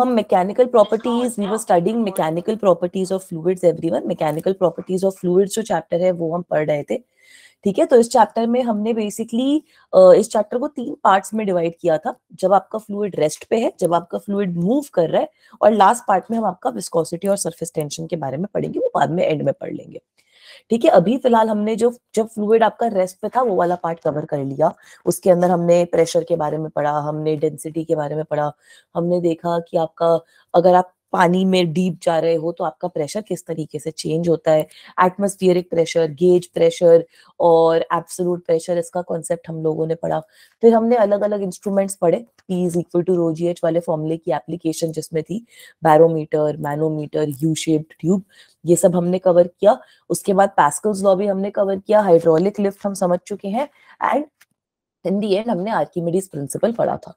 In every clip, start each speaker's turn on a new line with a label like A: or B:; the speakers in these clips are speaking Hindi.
A: हम mechanical properties we were studying mechanical properties of fluids everyone mechanical properties of fluids जो चैप्टर है वो हम पढ़ रहे थे ठीक है तो इस चैप्टर में हमने बेसिकली इस चैप्टर को तीन पार्ट्स में डिवाइड किया था जब आपका फ्लूड रेस्ट पे है जब आपका फ्लूड मूव कर रहा है और लास्ट पार्ट में हम आपका विस्कोसिटी और सरफेस टेंशन के बारे में पढ़ेंगे वो बाद में एंड में पढ़ लेंगे ठीक है अभी फिलहाल हमने जो जब फ्लूड आपका रेस्ट पे था वो वाला पार्ट कवर कर लिया उसके अंदर हमने प्रेशर के बारे में पढ़ा हमने डेंसिटी के बारे में पढ़ा हमने देखा कि आपका अगर आप पानी में डीप जा रहे हो तो आपका प्रेशर किस तरीके से चेंज होता है एटमोस्फियरिक प्रेशर गेज प्रेशर और एब्सोलूट प्रेशर इसका कॉन्सेप्ट हम लोगों ने पढ़ा फिर हमने अलग अलग इंस्ट्रूमेंट्स पढ़े P is equal to rho g H वाले फॉर्मूले की एप्लीकेशन जिसमें थी barometer manometer U shaped tube ये सब हमने कवर किया उसके बाद पैस्कल्स लॉ भी हमने कवर किया हाइड्रोलिक लिफ्ट हम समझ चुके हैं एंड इन दी एंड हमने आर्किमिडीज प्रिंसिपल पढ़ा था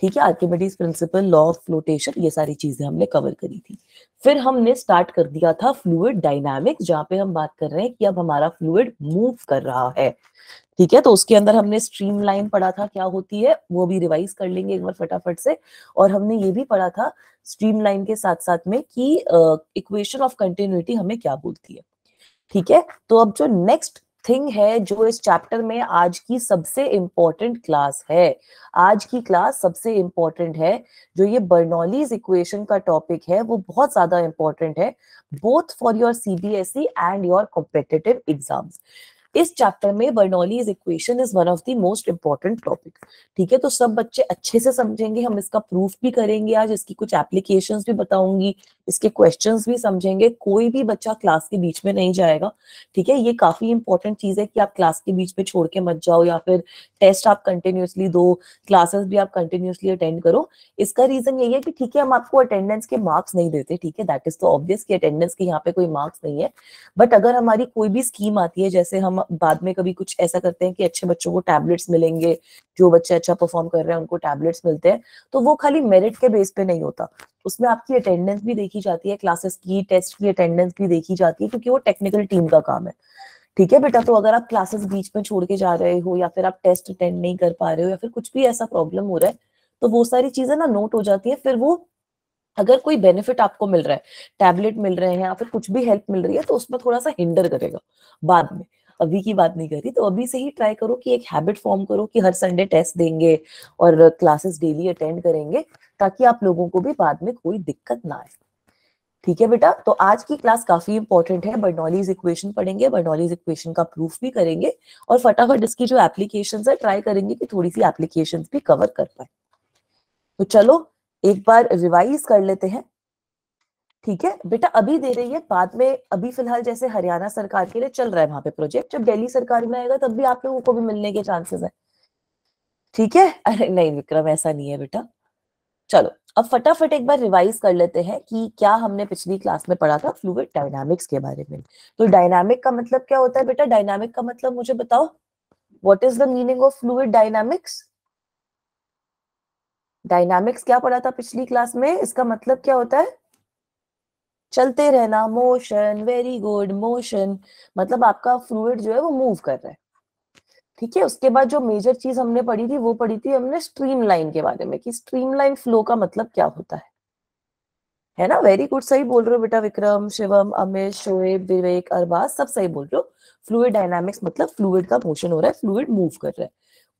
A: ठीक है Archimedes principle law of flotation ये सारी चीजें हमने कवर करी थी फिर हमने स्टार्ट कर दिया था फ्लूड डायनामिक्स जहाँ पे हम बात कर रहे हैं कि अब हमारा फ्लूड मूव कर रहा है ठीक है तो उसके अंदर हमने स्ट्रीम लाइन पढ़ा था क्या होती है वो भी रिवाइज कर लेंगे एक बार फटाफट से और हमने ये भी पढ़ा था स्ट्रीम लाइन के साथ साथ में कि इक्वेशन ऑफ कंटिन्यूटी हमें क्या बोलती है ठीक है तो अब जो नेक्स्ट थिंग है जो इस चैप्टर में आज की सबसे इम्पोर्टेंट क्लास है आज की क्लास सबसे इम्पोर्टेंट है जो ये बर्नौलीज इक्वेशन का टॉपिक है वो बहुत ज्यादा इम्पोर्टेंट है both for your CBSE and your competitive exams इस चैप्टर में Bernoulli's equation is one of the most important topic ठीक है तो सब बच्चे अच्छे से समझेंगे हम इसका प्रूफ भी करेंगे आज इसकी कुछ एप्लीकेशन भी बताऊंगी इसके क्वेश्चन भी समझेंगे कोई भी बच्चा क्लास के बीच में नहीं जाएगा ठीक है ये काफी इंपॉर्टेंट चीज है कि आप क्लास के बीच में छोड़ के मत जाओ या फिर टेस्ट आप कंटिन्यूसली दो क्लासेस भी आप कंटिन्यूसली अटेंड करो इसका रीजन यही है कि ठीक है हम आपको अटेंडेंस के मार्क्स नहीं देते ठीक है दैट इज तो ऑब्वियस की अटेंडेंस के यहाँ पे कोई मार्क्स नहीं है बट अगर हमारी कोई भी स्कीम आती है जैसे हम बाद में कभी कुछ ऐसा करते हैं कि अच्छे बच्चों को टैबलेट्स मिलेंगे जो बच्चे अच्छा परफॉर्म कर रहे हैं उनको टैबलेट्स मिलते हैं तो वो खाली मेरिट के बेस पे नहीं होता उसमें आपकी अटेंडेंस भी देखी जाती है क्लासेस की टेस्ट की अटेंडेंस भी देखी जाती है क्योंकि वो टेक्निकल टीम का काम है ठीक है बेटा तो अगर आप क्लासेस बीच में छोड़ के जा रहे हो या फिर आप टेस्ट अटेंड नहीं कर पा रहे हो या फिर कुछ भी ऐसा प्रॉब्लम हो रहा है तो वो सारी चीजें ना नोट हो जाती है फिर वो अगर कोई बेनिफिट आपको मिल रहा है टैबलेट मिल रहे हैं या फिर कुछ भी हेल्प मिल रही है तो उसमें थोड़ा सा हिंडर करेगा बाद में अभी की बात नहीं कर रही तो अभी से ही ट्राई करो कि एक हैबिट फॉर्म करो कि हर संडे टेस्ट देंगे और क्लासेस डेली अटेंड करेंगे ताकि आप लोगों को भी बाद में कोई दिक्कत ना आए ठीक है बेटा तो आज की क्लास काफी इंपॉर्टेंट है बर्नॉलीज इक्वेशन पढ़ेंगे बर्नॉलीज इक्वेशन का प्रूफ भी करेंगे और फटाफट इसकी जो एप्लीकेशन है ट्राई करेंगे कि थोड़ी सी एप्लीकेशन भी कवर कर पाए तो चलो एक बार रिवाइज कर लेते हैं ठीक है बेटा अभी दे रही है बाद में अभी फिलहाल जैसे हरियाणा सरकार के लिए चल रहा है वहां पे प्रोजेक्ट जब दिल्ली सरकार में आएगा तब भी आप लोगों को भी मिलने के चांसेस है ठीक है अरे नहीं विक्रम ऐसा नहीं है बेटा चलो अब फटाफट एक बार रिवाइज कर लेते हैं कि क्या हमने पिछली क्लास में पढ़ा था फ्लूड डायनामिक्स के बारे में तो डायनामिक का मतलब क्या होता है बेटा डायनामिक का मतलब मुझे बताओ what is the meaning of fluid dynamics dynamics क्या पढ़ा था पिछली क्लास में इसका मतलब क्या होता है चलते रहना मोशन वेरी गुड मोशन मतलब आपका फ्लूड जो है वो मूव कर रहा है ठीक है उसके बाद जो मेजर चीज हमने पढ़ी थी वो पढ़ी थी हमने स्ट्रीम लाइन के बारे में कि स्ट्रीम लाइन फ्लो का मतलब क्या होता है है ना वेरी गुड सही बोल रहे हो बेटा विक्रम शिवम अमित शोएब विवेक अरबाज सब सही बोल रहे हो फ्लूड डायनामिक्स मतलब फ्लूड का मोशन हो रहा है फ्लूड मूव कर रहा है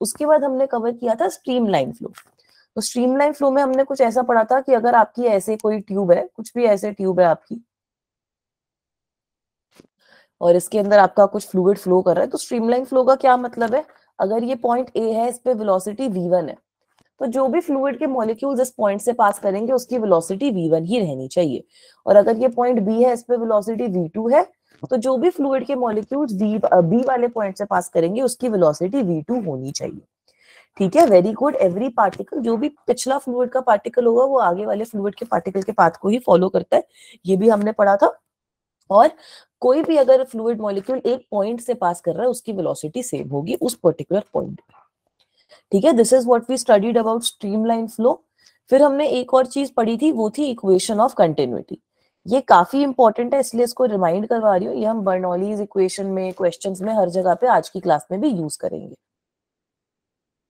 A: उसके बाद हमने कवर किया था स्ट्रीम लाइन फ्लो तो स्ट्रीमलाइन फ्लो में हमने कुछ ऐसा पढ़ा था कि अगर आपकी ऐसे कोई ट्यूब है कुछ भी ऐसे ट्यूब है आपकी और इसके अंदर आपका कुछ फ्लूड फ्लो कर रहा है तो स्ट्रीमलाइन फ्लो का क्या मतलब है अगर ये पॉइंट ए है इस पे वेलोसिटी वन है तो जो भी फ्लूड के मॉलिक्यूल इस पॉइंट से पास करेंगे उसकी वेलोसिटी वन ही रहनी चाहिए और अगर ये पॉइंट बी है इस पे वेलोसिटी टू है तो जो भी फ्लूड के मॉलिक्यूल्स बी वाले पॉइंट से पास करेंगे उसकी वेलोसिटी टू होनी चाहिए ठीक है वेरी गुड एवरी पार्टिकल जो भी पिछला फ्लूड का पार्टिकल होगा वो आगे वाले फ्लूड के पार्टिकल के पाथ को ही फॉलो करता है ये भी हमने पढ़ा था और कोई भी अगर फ्लूड मॉलिक्यूल एक पॉइंट से पास कर रहा है उसकी वेलोसिटी सेम होगी उस पर्टिकुलर पॉइंट ठीक है this is what we studied about streamline flow फिर हमने एक और चीज पढ़ी थी वो थी इक्वेशन ऑफ कंटिन्यूटी ये काफी इंपॉर्टेंट है इसलिए इसको रिमाइंड करवा रही हूँ ये हम बर्नॉलीज इक्वेशन में क्वेश्चंस में हर जगह पे आज की क्लास में भी यूज करेंगे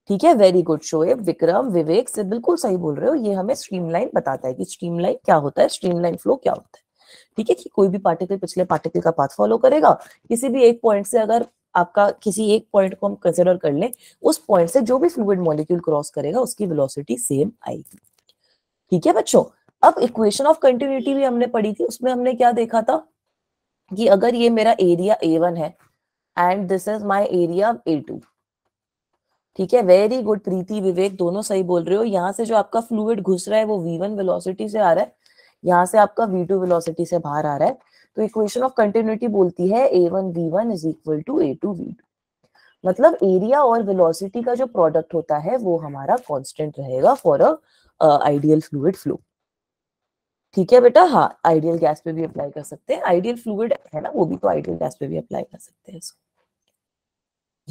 A: ठीक है वेरी गुड शोएब विक्रम विवेक से बिल्कुल सही बोल रहे हो ये हमें स्ट्रीमलाइन बताता है कि स्ट्रीमलाइन क्या होता है स्ट्रीमलाइन फ्लो क्या होता है ठीक है कि कोई भी पार्टिकल पिछले पार्टिकल का पाथ फॉलो करेगा किसी भी एक पॉइंट से अगर आपका किसी एक पॉइंट को हम कंसिडर कर लें उस पॉइंट से जो भी फ्लूड मॉलिक्यूल क्रॉस करेगा उसकी वेलोसिटी सेम आएगी ठीक है बच्चों अब इक्वेशन ऑफ कंटिन्यूटी भी हमने पढ़ी थी उसमें हमने क्या देखा था कि अगर ये मेरा एरिया ए वन है and this is my area A two ठीक है वेरी गुड प्रीति विवेक दोनों सही बोल रहे हो यहाँ से जो आपका फ्लूड घुस रहा है वो वी वन वेलोसिटी से आ रहा है यहाँ से आपका वी टू वेलोसिटी से बाहर आ रहा है तो इक्वेशन ऑफ कंटिन्यूटी बोलती है ए one we one is equal to A two we two मतलब एरिया और वेलोसिटी का जो प्रोडक्ट होता है वो हमारा कांस्टेंट रहेगा for a ideal fluid flow ठीक है बेटा हाँ आइडियल गैस पे भी अप्लाई कर सकते हैं आइडियल फ्लूड है ना वो भी तो आइडियल गैस पे भी अप्लाई कर सकते हैं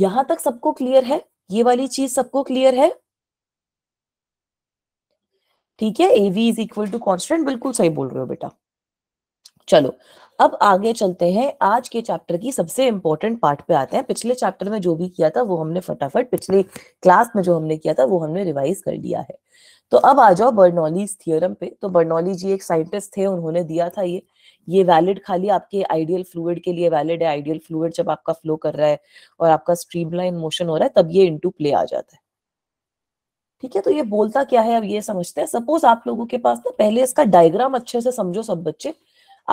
A: यहाँ तक सबको क्लियर है ये वाली चीज सबको क्लियर है ठीक है A V is equal to constant बिल्कुल सही बोल रहे हो बेटा चलो अब आगे चलते हैं आज के चैप्टर की सबसे इंपॉर्टेंट पार्ट पे आते हैं पिछले चैप्टर में जो भी किया था वो हमने फटाफट पिछले क्लास में जो हमने किया था वो हमने रिवाइज कर लिया है तो अब आ जाओ बर्नौलीज थियोरम पे तो बर्नौली जी एक साइंटिस्ट थे उन्होंने दिया था ये ये वैलिड खाली आपके आइडियल फ्लूड के लिए वैलिड है आइडियल फ्लूड जब आपका फ्लो कर रहा है और आपका स्ट्रीमलाइन मोशन हो रहा है तब ये इनटू प्ले आ जाता है ठीक है तो ये बोलता क्या है अब ये समझते हैं सपोज आप लोगों के पास ना पहले इसका डायग्राम अच्छे से समझो सब बच्चे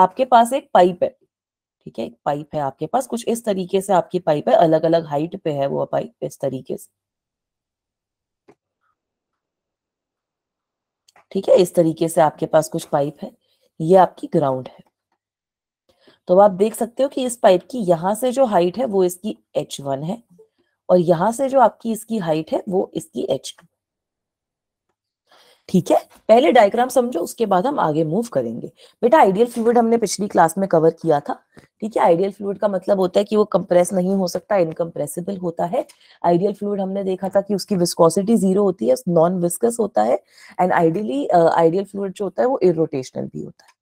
A: आपके पास एक पाइप है ठीक है एक पाइप है आपके पास कुछ इस तरीके से आपकी पाइप है अलग अलग हाइट पे है वो पाइप इस तरीके से ठीक है इस तरीके से आपके पास कुछ पाइप है ये आपकी ग्राउंड है तो आप देख सकते हो कि इस पाइप की यहां से जो हाइट है वो इसकी एच वन है और यहां से जो आपकी इसकी हाइट है वो इसकी एच टू ठीक है पहले डायग्राम समझो उसके बाद हम आगे मूव करेंगे बेटा आइडियल फ्लूड हमने पिछली क्लास में कवर किया था ठीक है आइडियल फ्लूड का मतलब होता है कि वो कंप्रेस नहीं हो सकता इनकम्प्रेसिबल होता है आइडियल फ्लूड हमने देखा था कि उसकी विस्कोसिटी जीरो होती है नॉन विस्कस होता है एंड आइडियली आइडियल फ्लूड जो होता है वो इरोटेशनल भी होता है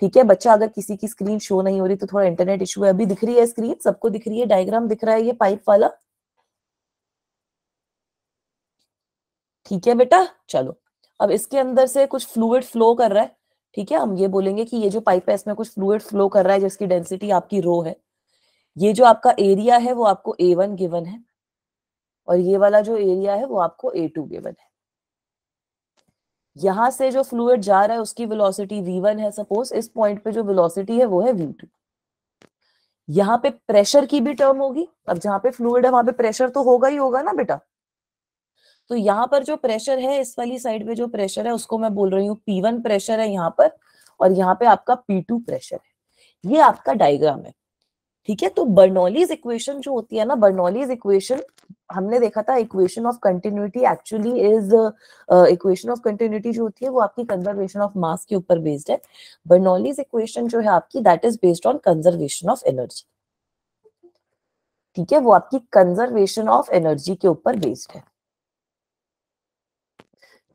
A: ठीक है बच्चा अगर किसी की स्क्रीन शो नहीं हो रही तो थोड़ा इंटरनेट इशू है अभी दिख रही है स्क्रीन सबको दिख रही है डायग्राम दिख रहा है ये पाइप वाला ठीक है बेटा चलो अब इसके अंदर से कुछ फ्लूड फ्लो कर रहा है ठीक है हम ये बोलेंगे कि ये जो पाइप है इसमें कुछ फ्लूड फ्लो कर रहा है जिसकी डेंसिटी आपकी रो है ये जो आपका एरिया है वो आपको ए वन गिवन है और ये वाला जो एरिया है वो आपको ए टू गिवन है यहां से जो फ्लूड जा रहा है उसकी वेलोसिटी वी वन है सपोज इस पॉइंट पे जो वेलोसिटी है वो है वी टू यहां पे प्रेशर की भी टर्म होगी अब जहां पे फ्लूड है वहां पे प्रेशर तो होगा ही होगा ना बेटा तो यहां पर जो प्रेशर है इस वाली साइड पे जो प्रेशर है उसको मैं बोल रही हूँ P1 प्रेशर है यहाँ पर और यहाँ पे आपका P2 प्रेशर है ये आपका डायग्राम है ठीक है तो बर्नौलीज इक्वेशन जो होती है ना बर्नौलीज इक्वेशन हमने देखा था equation of continuity actually is equation of continuity जो होती है वो आपकी कंजर्वेशन ऑफ मास के ऊपर बेस्ड है बर्नॉलीज इक्वेशन जो है आपकी that is based on conservation of energy ठीक है वो आपकी कंजर्वेशन ऑफ एनर्जी के ऊपर बेस्ड है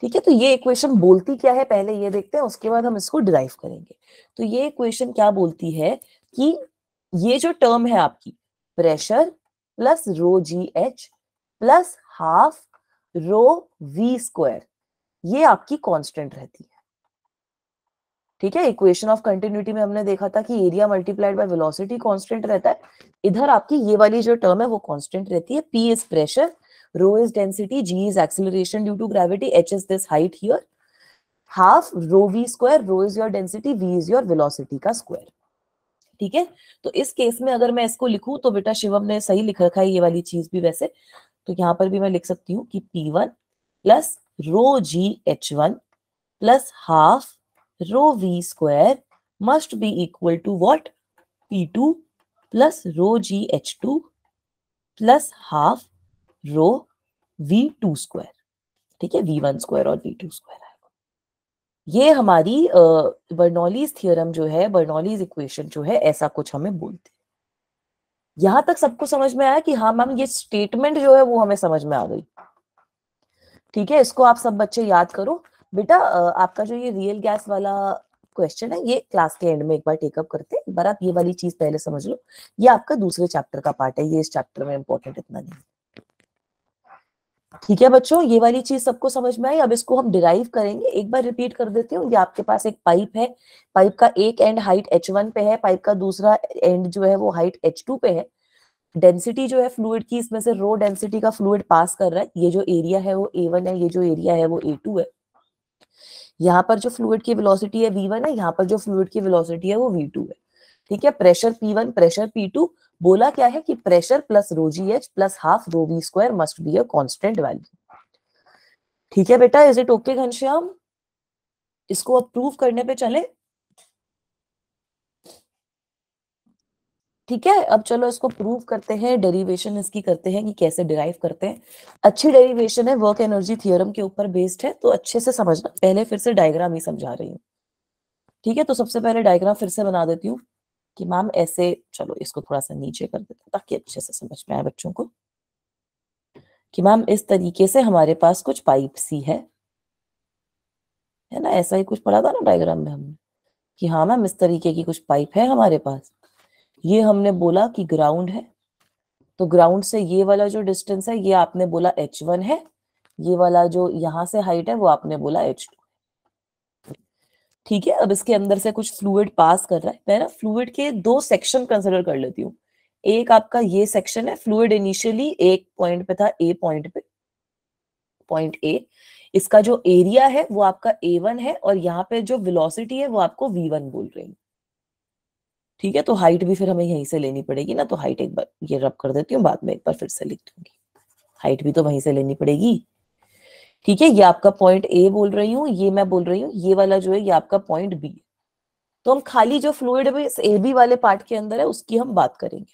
A: ठीक है तो ये इक्वेशन बोलती क्या है पहले ये देखते हैं उसके बाद हम इसको डिराइव करेंगे तो ये इक्वेशन क्या बोलती है कि ये जो टर्म है आपकी pressure plus rho ji H plus half rho we square ये आपकी कांस्टेंट रहती है ठीक है इक्वेशन ऑफ कंटिन्यूटी में हमने देखा था कि area multiplied by velocity constant रहता है इधर आपकी ये वाली जो टर्म है वो कांस्टेंट रहती है P is pressure rho is density G is acceleration due to gravity H is this height here half rho we square rho is your density V is your velocity का स्क्वायर ठीक है तो इस केस में अगर मैं इसको लिखूं तो बेटा शिवम ने सही लिख रखा है ये वाली चीज भी वैसे तो यहां पर भी मैं लिख सकती हूँ कि P one plus rho ji H one plus half rho we square must be equal to what P two plus rho ji H two plus half rho we two square ठीक है वी वन स्क्वायर और वी टू स्क्वायर आएगा ये हमारी बर्नौलीज uh, थियरम जो है बर्नौलीज इक्वेशन जो है ऐसा कुछ हमें बोलते यहां तक सबको समझ में आया कि हाँ मैम ये स्टेटमेंट जो है वो हमें समझ में आ गई ठीक है इसको आप सब बच्चे याद करो बेटा आपका जो ये रियल गैस वाला क्वेश्चन है ये क्लास के एंड में एक बार टेकअप करते हैं एक बार आप ये वाली चीज पहले समझ लो ये आपका दूसरे चैप्टर का पार्ट है ये इस चैप्टर में इंपॉर्टेंट इतना नहीं है ठीक है बच्चों ये वाली चीज सबको समझ में आई अब इसको हम डिराइव करेंगे एक बार रिपीट कर देती हूँ ये आपके पास एक पाइप है पाइप का एक एंड हाइट एच वन पे है पाइप का दूसरा एंड जो है वो हाइट एच टू पे है डेंसिटी जो है फ्लूड की इसमें से रो डेंसिटी का फ्लूड पास कर रहा है ये जो एरिया है वो ए वन है ये जो एरिया है वो ए टू है यहाँ पर जो फ्लूड की वेलोसिटी है वी वन है यहाँ पर जो फ्लूड की वेलोसिटी है वो वी टू है ठीक है pressure P one pressure P two बोला क्या है कि प्रेशर प्लस रोजी H plus half रोवी square must be a constant value ठीक है बेटा इज इट ओके घनश्याम इसको अब प्रूव करने पे चले ठीक है अब चलो इसको प्रूव करते हैं डेरिवेशन इसकी करते हैं कि कैसे डिराइव करते हैं अच्छी डेरिवेशन है वर्क एनर्जी थियोरम के ऊपर बेस्ड है तो अच्छे से समझना पहले फिर से डायग्राम ही समझा रही हूँ ठीक है तो सबसे पहले डायग्राम फिर से बना देती हूँ कि मैम ऐसे चलो इसको थोड़ा सा नीचे कर देते ताकि अच्छे से समझ में आए बच्चों को कि मैम इस तरीके से हमारे पास कुछ पाइप सी है है ना ऐसा ही कुछ पढ़ा था ना डायग्राम में हमने कि हाँ मैम इस तरीके की कुछ पाइप है हमारे पास ये हमने बोला कि ग्राउंड है तो ग्राउंड से ये वाला जो डिस्टेंस है ये आपने बोला एच वन है ये वाला जो यहाँ से हाइट है वो आपने बोला एच टू ठीक है अब इसके अंदर से कुछ फ्लूड पास कर रहा है मैं ना फ्लूड के दो सेक्शन कंसिडर कर लेती हूँ एक आपका ये सेक्शन है फ्लूड इनिशियली एक पॉइंट पे था ए पॉइंट पे पॉइंट ए इसका जो एरिया है वो आपका ए वन है और यहाँ पे जो विलोसिटी है वो आपको वी वन बोल रही हूँ ठीक है तो हाइट भी फिर हमें यहीं से लेनी पड़ेगी ना तो हाइट एक बार ये रब कर देती हूँ बाद में एक बार फिर से लिख दूंगी हाइट भी तो वहीं से लेनी पड़ेगी ठीक है ये आपका पॉइंट ए बोल रही हूँ ये मैं बोल रही हूँ ये वाला जो है ये आपका पॉइंट बी है तो हम खाली जो फ्लूड ए बी वाले पार्ट के अंदर है उसकी हम बात करेंगे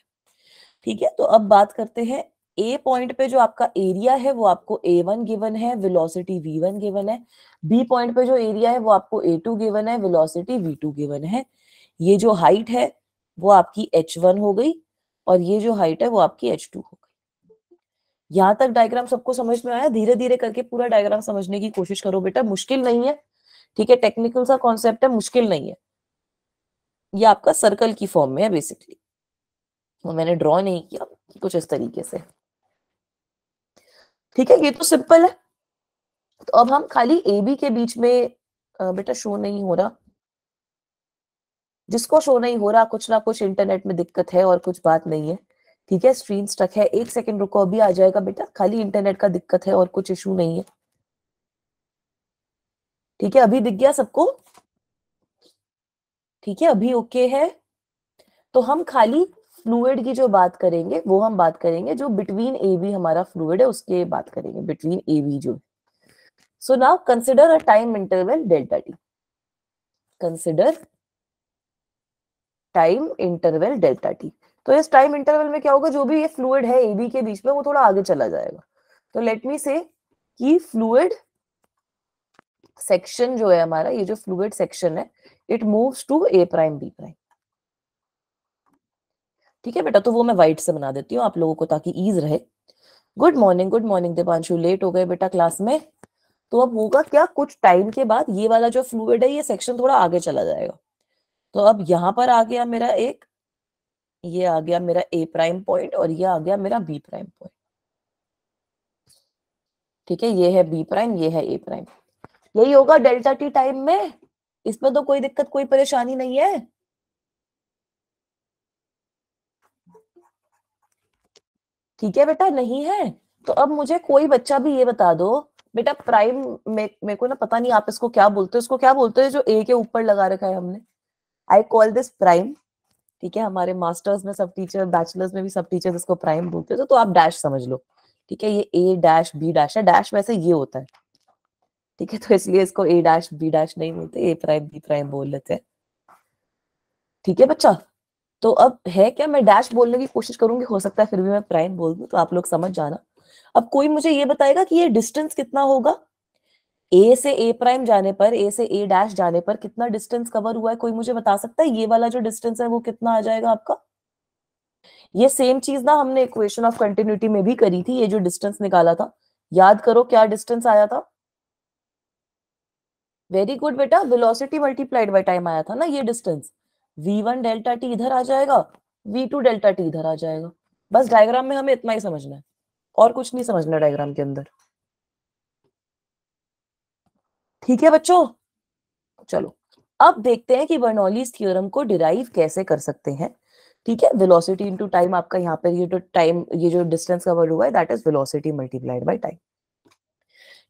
A: ठीक है तो अब बात करते हैं ए पॉइंट पे जो आपका एरिया है वो आपको ए वन गिवन है विलोसिटी वी वन गिवन है बी पॉइंट पे जो एरिया है वो आपको ए टू गिवन है विलोसिटी वी टू गिवन है ये जो हाइट है वो आपकी एच वन हो गई और ये जो हाइट है वो आपकी एच टू हो यहाँ तक डायग्राम सबको समझ में आया धीरे धीरे करके पूरा डायग्राम समझने की कोशिश करो बेटा मुश्किल नहीं है ठीक है टेक्निकल सा कॉन्सेप्ट है मुश्किल नहीं है ये आपका सर्कल की फॉर्म में है बेसिकली मैंने ड्रॉ नहीं किया कुछ इस तरीके से ठीक है ये तो सिंपल है तो अब हम खाली ए बी के बीच में बेटा शो नहीं हो रहा जिसको शो नहीं हो रहा कुछ ना कुछ इंटरनेट में दिक्कत है और कुछ बात नहीं है ठीक है स्क्रीन स्टक है एक सेकेंड रुको अभी आ जाएगा बेटा खाली इंटरनेट का दिक्कत है और कुछ इशू नहीं है ठीक है अभी दिख गया सबको ठीक है अभी ओके है तो हम खाली फ्लूड की जो बात करेंगे वो हम बात करेंगे जो बिटवीन ए बी हमारा फ्लूड है उसके बात करेंगे बिटवीन ए बी जो so now consider a time interval delta T consider time interval delta T तो इस टाइम इंटरवल में क्या होगा जो भी ये फ्लूड है एबी के बीच में वो थोड़ा आगे चला जाएगा तो लेट मी से कि फ्लूड सेक्शन जो है हमारा ये जो फ्लूड सेक्शन है it moves to A prime B prime ठीक है बेटा तो वो मैं व्हाइट से बना देती हूँ आप लोगों को ताकि ईज रहे good morning good morning Deepanshu late हो गए बेटा क्लास में तो अब होगा क्या कुछ टाइम के बाद ये वाला जो फ्लूड है ये सेक्शन थोड़ा आगे चला जाएगा तो अब यहाँ पर आ गया मेरा एक ये आ गया मेरा ए प्राइम पॉइंट और ये आ गया मेरा बी प्राइम पॉइंट ठीक है ये है बी प्राइम ये है ए प्राइम यही होगा डेल्टा टी टाइम में इसमें तो कोई दिक्कत कोई परेशानी नहीं है ठीक है बेटा नहीं है तो अब मुझे कोई बच्चा भी ये बता दो बेटा प्राइम मेरे को ना पता नहीं आप इसको क्या बोलते हो इसको क्या बोलते हो जो ए के ऊपर लगा रखा है हमने आई कॉल दिस प्राइम ठीक है हमारे मास्टर्स में सब टीचर बैचलर्स में भी सब टीचर इसको प्राइम बोलते हैं तो, तो आप डैश समझ लो ठीक है ये ए डैश बी डैश है डैश वैसे ये होता है ठीक है तो इसलिए इसको ए डैश बी डैश नहीं बोलते ए प्राइम बी प्राइम बोल लेते हैं ठीक है बच्चा तो अब है क्या मैं डैश बोलने की कोशिश करूंगी हो सकता है फिर भी मैं प्राइम बोल दू तो आप लोग समझ जाना अब कोई मुझे ये बताएगा कि ये डिस्टेंस कितना होगा ए से ए प्राइम जाने पर ए से ए डैश जाने पर कितना डिस्टेंस कवर हुआ है कोई मुझे बता सकता है ये वाला जो डिस्टेंस है वो कितना आ जाएगा आपका ये सेम चीज ना हमने इक्वेशन ऑफ कंटिन्यूटी में भी करी थी ये जो डिस्टेंस निकाला था याद करो क्या डिस्टेंस आया था वेरी गुड बेटा वेलोसिटी मल्टीप्लाइड बाय टाइम आया था ना ये डिस्टेंस v1 डेल्टा t इधर आ जाएगा v2 डेल्टा t इधर आ जाएगा बस डायग्राम में हमें इतना ही समझना है और कुछ नहीं समझना डायग्राम के अंदर ठीक है बच्चों चलो अब देखते हैं कि बर्नौलीज थ्योरम को डिराइव कैसे कर सकते हैं ठीक है वेलोसिटी इनटू टाइम आपका यहाँ पर ये जो टाइम ये जो डिस्टेंस वर्ड हुआ है that is velocity multiplied by time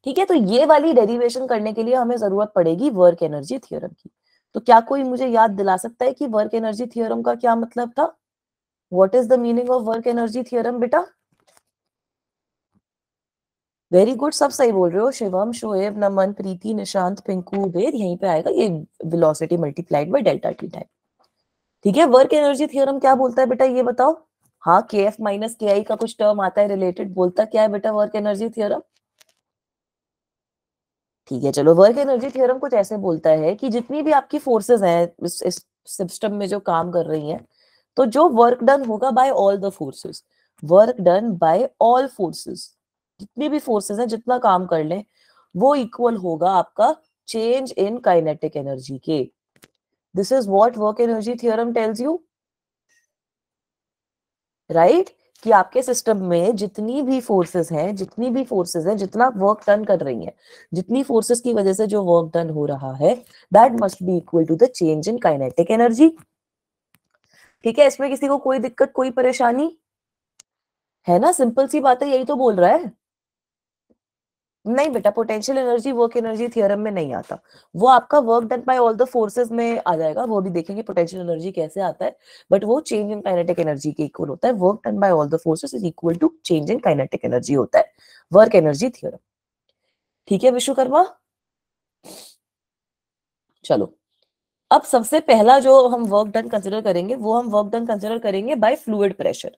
A: ठीक है तो ये वाली डेरिवेशन करने के लिए हमें जरूरत पड़ेगी वर्क एनर्जी थियोरम की तो क्या कोई मुझे याद दिला सकता है कि वर्क एनर्जी थियोरम का क्या मतलब था what is the meaning of work energy theorem बेटा वेरी गुड सब सही बोल रहे हो शिवम शोएब नमन प्रीति निशांत पिंकू वेद यहीं पे आएगा ये velocity multiplied by delta T time ठीक है वर्क एनर्जी थ्योरम क्या बोलता है बेटा ये बताओ हाँ के एफ माइनस के आई का कुछ टर्म आता है रिलेटेड बोलता क्या है बेटा वर्क एनर्जी थियोरम ठीक है चलो वर्क एनर्जी थियोरम कुछ ऐसे बोलता है कि जितनी भी आपकी फोर्सेस हैं इस, इस सिस्टम में जो काम कर रही हैं तो जो वर्क डन होगा by all the forces work done by all forces जितनी भी फोर्सेस हैं जितना काम कर लें वो इक्वल होगा आपका चेंज इन काइनेटिक एनर्जी के this is what work energy theorem tells you right कि आपके सिस्टम में जितनी भी फोर्सेस हैं जितनी भी फोर्सेस हैं जितना वर्क डन कर रही हैं जितनी फोर्सेस की वजह से जो वर्क डन हो रहा है that must be equal to the change in kinetic energy ठीक है इसमें किसी को कोई दिक्कत कोई परेशानी है ना सिंपल सी बात है यही तो बोल रहा है नहीं बेटा potential energy work energy theorem में नहीं आता वो आपका work done by all the forces में आ जाएगा वो भी देखेंगे पोटेंशियल एनर्जी कैसे आता है बट वो चेंज इन काइनेटिक एनर्जी के इक्वल होता है work done by all the forces is equal to change in kinetic energy होता है वर्क एनर्जी थियोरम ठीक है विश्वकर्मा चलो अब सबसे पहला जो हम वर्क डन कंसिडर करेंगे वो हम वर्क डन कंसिडर करेंगे बाय फ्लूड प्रेशर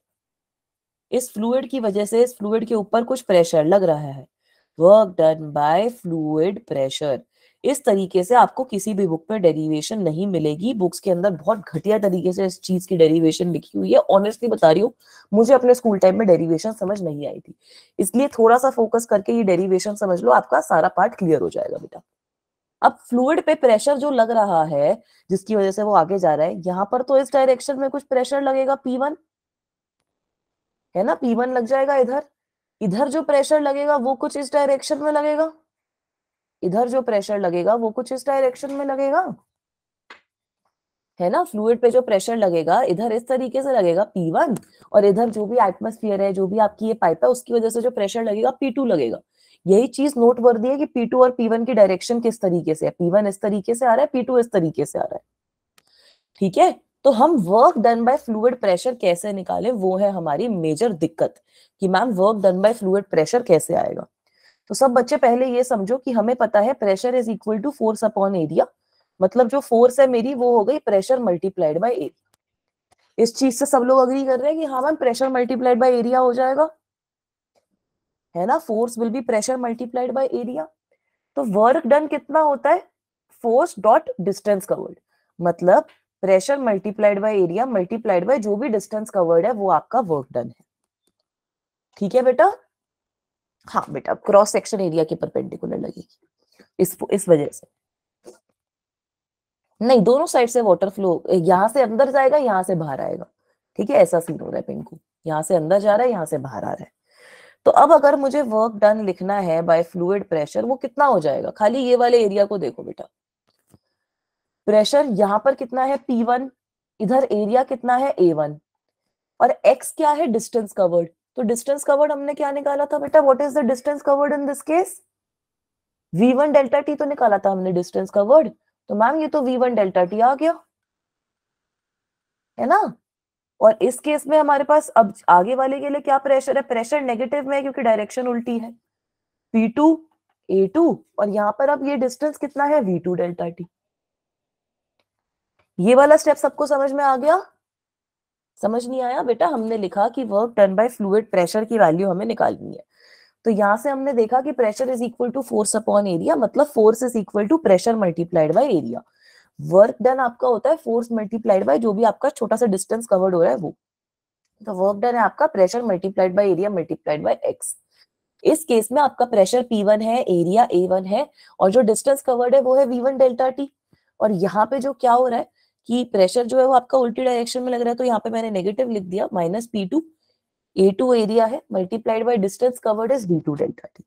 A: इस फ्लूड की वजह से इस फ्लूड के ऊपर कुछ प्रेशर लग रहा है work done by fluid pressure इस तरीके से आपको किसी भी बुक में डेरिवेशन नहीं मिलेगी बुक्स के अंदर बहुत घटिया तरीके से इस चीज की डेरिवेशन लिखी हुई है ऑनेस्टली बता रही हूँ मुझे अपने स्कूल टाइम में डेरिवेशन समझ नहीं आई थी इसलिए थोड़ा सा फोकस करके ये डेरिवेशन समझ लो आपका सारा पार्ट क्लियर हो जाएगा बेटा अब फ्लूड पे प्रेशर जो लग रहा है जिसकी वजह से वो आगे जा रहा है यहाँ पर तो इस डायरेक्शन में कुछ प्रेशर लगेगा पी है ना पी लग जाएगा इधर इधर जो प्रेशर लगेगा वो कुछ इस डायरेक्शन में लगेगा इधर जो प्रेशर लगेगा वो कुछ इस डायरेक्शन में लगेगा है ना फ्लूड पे जो प्रेशर लगेगा इधर इस तरीके से लगेगा P1 और इधर जो भी एटमोस्फियर है जो भी आपकी ये पाइप है उसकी वजह से जो प्रेशर लगेगा P2 लगेगा यही चीज नोट वर्दी है कि P2 और P1 की डायरेक्शन किस तरीके से है P1 इस तरीके से आ रहा है P2 इस तरीके से आ रहा है ठीक है तो हम work done by fluid pressure कैसे निकाले वो है हमारी मेजर दिक्कत कि ma'am work done by fluid pressure कैसे आएगा तो सब बच्चे पहले ये समझो कि हमें पता है pressure is equal to force upon area मतलब जो फोर्स है मेरी वो हो गई प्रेशर मल्टीप्लाइड बाय एरिया इस चीज से सब लोग अग्री कर रहे हैं कि हाँ ma'am pressure multiplied by area हो जाएगा है ना force will be pressure multiplied by area तो वर्क डन कितना होता है फोर्स डॉट डिस्टेंस कवर्ड मतलब pressure multiplied by area multiplied by जो भी डिस्टेंस कवर्ड है वो आपका वर्क डन है ठीक है बेटा हाँ बेटा क्रॉस सेक्शन एरिया के परपेंडिकुलर लगेगी इस इस वजह से नहीं दोनों साइड से वाटर फ्लो यहां से अंदर जाएगा यहां से बाहर आएगा ठीक है ऐसा सीन हो रहा है पिंकू यहां से अंदर जा रहा है यहां से बाहर आ रहा है तो अब अगर मुझे वर्क डन लिखना है बाय फ्लूड प्रेशर वो कितना हो जाएगा खाली ये वाले एरिया को देखो बेटा प्रेशर यहां पर कितना है पी वन इधर एरिया कितना है ए वन और एक्स क्या है डिस्टेंस कवर्ड तो डिस्टेंस कवर्ड हमने क्या निकाला था बेटा what is the distance covered in this case V one delta T तो निकाला था हमने डिस्टेंस कवर्ड तो मैम ये तो वी वन डेल्टा टी आ गया है ना और इस केस में हमारे पास अब आगे वाले के लिए क्या प्रेशर है प्रेशर नेगेटिव में है क्योंकि डायरेक्शन उल्टी है पी टू ए टू और यहाँ पर अब ये डिस्टेंस कितना है वी टू डेल्टा टी ये वाला स्टेप सबको समझ में आ गया समझ नहीं आया बेटा हमने लिखा कि work done by fluid pressure की वैल्यू हमें निकालनी है तो यहां से हमने देखा कि pressure is equal to force upon area मतलब force is equal to pressure multiplied by area work done आपका होता है फोर्स मल्टीप्लाइड बाय जो भी आपका छोटा सा डिस्टेंस कवर्ड हो रहा है वो तो वर्क डन है आपका pressure multiplied by area multiplied by X इस केस में आपका प्रेशर P1 है एरिया A1 है और जो डिस्टेंस कवर्ड है वो है V1 डेल्टा टी और यहाँ पे जो क्या हो रहा है कि प्रेशर जो है वो आपका उल्टी डायरेक्शन में लग रहा है तो यहाँ पे मैंने नेगेटिव लिख दिया माइनस पी टू ए टू एरिया है multiplied by distance covered is B two delta T